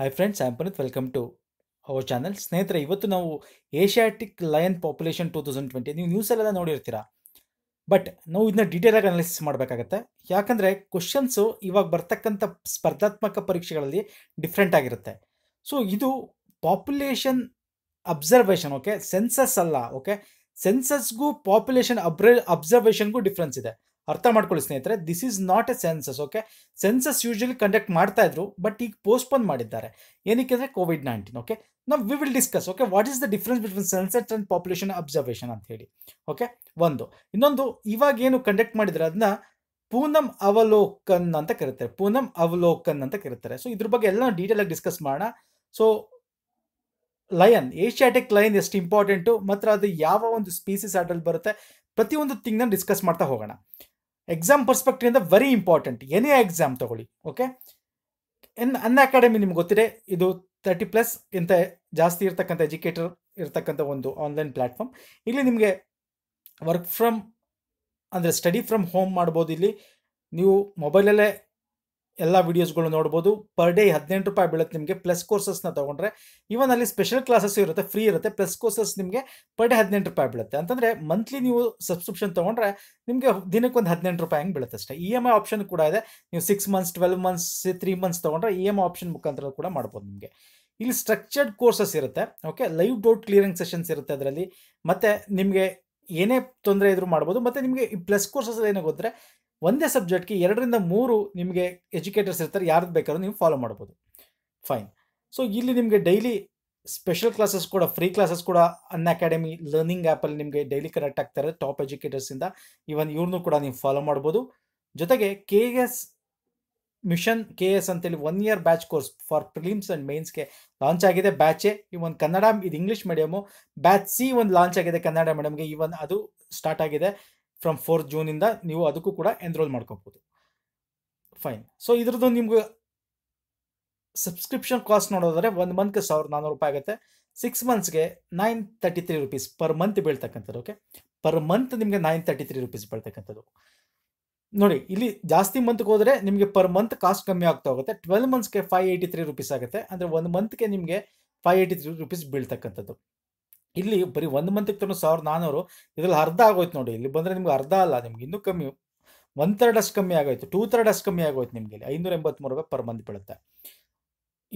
hi friends am Puneet welcome to our channel ಸ್ನೇಹಿತರೆ ಇವತ್ತು ನಾವು Asiatic lion population two thousand twenty ನೀವು ನ್ಯೂಸಲ್ಲೆಲ್ಲ ನೋಡಿರ್ತೀರಾ ಬಟ್ ನಾವು ಇದನ್ನ ಆಗಿ ಅನಾಲಿಸಿಸ್ ಮಾಡಬೇಕಾಗತ್ತೆ ಯಾಕಂದರೆ ಕ್ವಶನ್ಸು ಇವಾಗ ಬರ್ತಕ್ಕಂಥ ಸ್ಪರ್ಧಾತ್ಮಕ ಪರೀಕ್ಷೆಗಳಲ್ಲಿ ಡಿಫ್ರೆಂಟ್ ಆಗಿರುತ್ತೆ ಸೊ ಇದು ಪಾಪ್ಯುಲೇಷನ್ ಅಬ್ಸರ್ವೇಷನ್ ಓಕೆ ಸೆನ್ಸಸ್ ಅಲ್ಲ ಓಕೆ ಸೆನ್ಸಸ್ಗೂ ಪಾಪ್ಯುಲೇಷನ್ ಅಬ್ರ ಅಬ್ಸರ್ವೇಷನ್ಗೂ ಡಿಫ್ರೆನ್ಸ್ ಇದೆ ಅರ್ಥ ಮಾಡ್ಕೊಳ್ಳಿ ಸ್ನೇಹಿತರೆ this is not a census okay census usually conduct ಮಾಡ್ತಾ ಇದ್ರು ಬಟ್ ಈಗ ಪೋಸ್ಟ್ಪೋನ್ ಮಾಡಿದ್ದಾರೆ ಏನಕ್ಕೆ ಅಂದರೆ ಕೋವಿಡ್ ನೈನ್ಟೀನ್ ಓಕೆ ನಾವು we will discuss okay what is the difference between census and population observation ಅಂತ ಹೇಳಿ ಓಕೆ ಒಂದು ಇನ್ನೊಂದು ಇವಾಗ ಏನು ಕಂಡಕ್ಟ್ ಮಾಡಿದ್ರೆ ಅದನ್ನ ಪೂನಂ ಅವಲೋಕನ್ ಅಂತ ಕರೀತಾರೆ ಪೂನಂ ಅವಲೋಕನ್ ಅಂತ ಕರೀತಾರೆ ಸೊ ಇದ್ರ ಬಗ್ಗೆ ಎಲ್ಲ ಡೀಟೇಲ್ ಆಗಿ ಡಿಸ್ಕಸ್ ಮಾಡೋಣ ಸೊ ಲಯನ್ ಏಷ್ಯಾಟಿಕ್ ಲಯನ್ ಎಷ್ಟು ಇಂಪಾರ್ಟೆಂಟು ಮಾತ್ರ ಅದು ಯಾವ ಒಂದು ಸ್ಪೀಸಿಸ್ ಆಡಲ್ ಬರುತ್ತೆ ಪ್ರತಿಯೊಂದು ತಿಂಗ್ನ ಡಿಸ್ಕಸ್ ಮಾಡ್ತಾ ಹೋಗೋಣ ಎಕ್ಸಾಮ್ ಪರ್ಸ್ಪೆಕ್ಟಿವ್ ಇಂದ ವೆರಿ ಇಂಪಾರ್ಟೆಂಟ್ ಎನಿ ಎಕ್ಸಾಮ್ ತಗೊಳ್ಳಿ ಓಕೆ ಇನ್ ಅನ್ ಅಕಾಡೆಮಿ ನಿಮ್ಗೆ ಗೊತ್ತಿದೆ ಇದು ತರ್ಟಿ ಪ್ಲಸ್ ಇಂತ ಜಾಸ್ತಿ ಇರ್ತಕ್ಕಂಥ ಎಜುಕೇಟರ್ ಇರತಕ್ಕಂಥ ಒಂದು ಆನ್ಲೈನ್ ಪ್ಲ್ಯಾಟ್ಫಾರ್ಮ್ ಇಲ್ಲಿ ನಿಮಗೆ ವರ್ಕ್ ಫ್ರಮ್ ಅಂದರೆ ಸ್ಟಡಿ ಫ್ರಮ್ ಹೋಮ್ ಮಾಡ್ಬೋದು ಇಲ್ಲಿ ನೀವು ಮೊಬೈಲಲ್ಲೇ ಎಲ್ಲ ವೀಡಿಯೋಸ್ಗಳು ನೋಡ್ಬೋದು ಪರ್ ಡೇ ಹದಿನೆಂಟು ರೂಪಾಯಿ ಬೀಳುತ್ತೆ ನಿಮಗೆ ಪ್ಲಸ್ ಕೋರ್ಸಸ್ನ ತೊಗೊಂಡ್ರೆ ಈವನ್ ಅಲ್ಲಿ ಸ್ಪೆಷಲ್ ಕ್ಲಾಸಸ್ ಇರುತ್ತೆ ಫ್ರೀ ಇರುತ್ತೆ ಪ್ಲಸ್ ಕೋರ್ಸಸ್ ನಿಮಗೆ ಪರ್ ಡೇ ಹದಿನೆಂಟು ರೂಪಾಯಿ ಬೀಳುತ್ತೆ ಅಂತಂದರೆ ಮಂತ್ಲಿ ನೀವು ಸಬ್ಸ್ಕ್ರಿಪ್ಷನ್ ತೊಗೊಂಡ್ರೆ ನಿಮಗೆ ದಿನಕ್ಕೊಂದು ಹದಿನೆಂಟು ರೂಪಾಯಿ ಹಂಗೆ ಬೀಳುತ್ತೆ ಅಷ್ಟೇ ಇ ಎಮ್ ಐ ಆಪ್ಷನ್ ಕೂಡ ಇದೆ ನೀವು six months twelve months three months ತೊಗೊಂಡ್ರೆ ಇ ಎಮ್ ಐ ಆಪ್ಷನ್ ಮುಖಾಂತರ ಕೂಡ ಮಾಡ್ಬೋದು ನಿಮಗೆ ಇಲ್ಲಿ ಸ್ಟ್ರಕ್ಚರ್ಡ್ ಕೋರ್ಸಸ್ ಇರುತ್ತೆ okay live doubt clearing sessions ಇರುತ್ತೆ ಅದರಲ್ಲಿ ಮತ್ತು ನಿಮಗೆ ಏನೇ ತೊಂದರೆ ಇದ್ರೂ ಮಾಡ್ಬೋದು ಮತ್ತು ನಿಮಗೆ ಈ ಪ್ಲಸ್ ಕೋರ್ಸಸ್ ಏನೋ ಗೊತ್ತರೆ ಒಂದೇ ಸಬ್ಜೆಕ್ಟ್ಗೆ ಎರಡರಿಂದ ಮೂರು ನಿಮಗೆ ಎಜುಕೇಟರ್ಸ್ ಇರ್ತಾರೆ ಯಾರ್ದು ಬೇಕಾದ್ರೂ ನೀವು ಫಾಲೋ ಮಾಡ್ಬೋದು ಫೈನ್ ಸೊ ಇಲ್ಲಿ ನಿಮಗೆ ಡೈಲಿ ಸ್ಪೆಷಲ್ ಕ್ಲಾಸಸ್ ಕೂಡ ಫ್ರೀ ಕ್ಲಾಸಸ್ ಕೂಡ ಅನ್ ಅಕಾಡೆಮಿ ಲರ್ನಿಂಗ್ ಆ್ಯಪಲ್ಲಿ ನಿಮಗೆ ಡೈಲಿ ಕನೆಕ್ಟ್ ಆಗ್ತಾರೆ ಟಾಪ್ ಎಜುಕೇಟರ್ಸಿಂದ ಈವನ್ ಇವ್ರನ್ನೂ ಕೂಡ ನೀವು ಫಾಲೋ ಮಾಡ್ಬೋದು ಜೊತೆಗೆ K S mission K S ಅಂತೇಳಿ one year batch course for prelims and ಮೇನ್ಸ್ಗೆ ಲಾಂಚ್ ಆಗಿದೆ ಬ್ಯಾಚೆ ಈ ಒಂದು ಕನ್ನಡ ಇದು ಇಂಗ್ಲೀಷ್ ಮೀಡಿಯಮು ಬ್ಯಾಚ್ ಸಿ ಒಂದು ಲಾಂಚ್ ಆಗಿದೆ ಕನ್ನಡ ಮೀಡಿಯಮ್ಗೆ ಈ ಒಂದು ಅದು ಸ್ಟಾರ್ಟ್ ಆಗಿದೆ ಫ್ರಮ್ ಫೋರ್ತ್ ಜೂನಿಂದ ನೀವು ಅದಕ್ಕೂ ಕೂಡ ಎನ್ರೋಲ್ ಮಾಡ್ಕೋಬೋದು ಫೈನ್ ಸೊ ಇದ್ರದ್ದು ನಿಮ್ಗೆ ಸಬ್ಸ್ಕ್ರಿಪ್ಷನ್ ಕಾಸ್ಟ್ ನೋಡೋದಾದ್ರೆ ಒಂದು ಮಂತ್ಗೆ ಸಾವಿರದ ನಾನ್ನೂರು ರೂಪಾಯಿ ಆಗುತ್ತೆ ಸಿಕ್ಸ್ ಮಂತ್ಸ್ಗೆ nine thirty three rupees per month ಬೀಳ್ತಕ್ಕಂಥದ್ದು ಓಕೆ ಪರ್ ಮಂತ್ ನಿಮಗೆ ನೈನ್ ತರ್ಟಿ ತ್ರೀ ರುಪೀಸ್ ಬೀಳ್ತಕ್ಕಂಥದ್ದು ನೋಡಿ ಇಲ್ಲಿ ಜಾಸ್ತಿ ಮಂತ್ಗೆ ಹೋದರೆ ನಿಮಗೆ ಪರ್ ಮಂತ್ ಕಾಸ್ಟ್ ಕಮ್ಮಿ ಆಗ್ತಾ ಹೋಗುತ್ತೆ ಟ್ವೆಲ್ ಮಂತ್ಸ್ಗೆ ಫೈವ್ ಏಯ್ಟಿ ತ್ರೀ ರುಪೀಸ್ ಆಗುತ್ತೆ ಅಂದರೆ ಒಂದು ಮಂತ್ಗೆ ನಿಮಗೆ ಫೈವ್ ಏಯ್ಟಿ ತ್ರೀ ರುಪೀಸ್ ಬೀಳ್ತಕ್ಕಂಥದ್ದು ಇಲ್ಲಿ ಬರೀ ಒಂದು ಮಂತ್ಗೆ ತರೋ ಸಾವಿರದ ನಾನ್ನೂರು ಇದರಲ್ಲಿ ಅರ್ಧ ಆಗೋಯ್ತು ನೋಡಿ ಇಲ್ಲಿ ಬಂದರೆ ನಿಮ್ಗೆ ಅರ್ಧ ಅಲ್ಲ ನಿಮ್ಗೆ ಇನ್ನೂ ಕಮ್ಮಿ ಒನ್ ಥರ್ಡ್ ಅಷ್ಟು ಕಮ್ಮಿ ಆಗೋಯ್ತು ಟೂ ಥರ್ಡ್ ಅಷ್ಟು ಕಮ್ಮಿ ಆಗೋಯ್ತು ನಿಮಗೆ ಇಲ್ಲಿ ಐನೂರ ಎಂಬತ್ತ್ಮೂರು ರೂಪಾಯಿ ಪರ್ ಮಂತ್ ಬೀಳುತ್ತೆ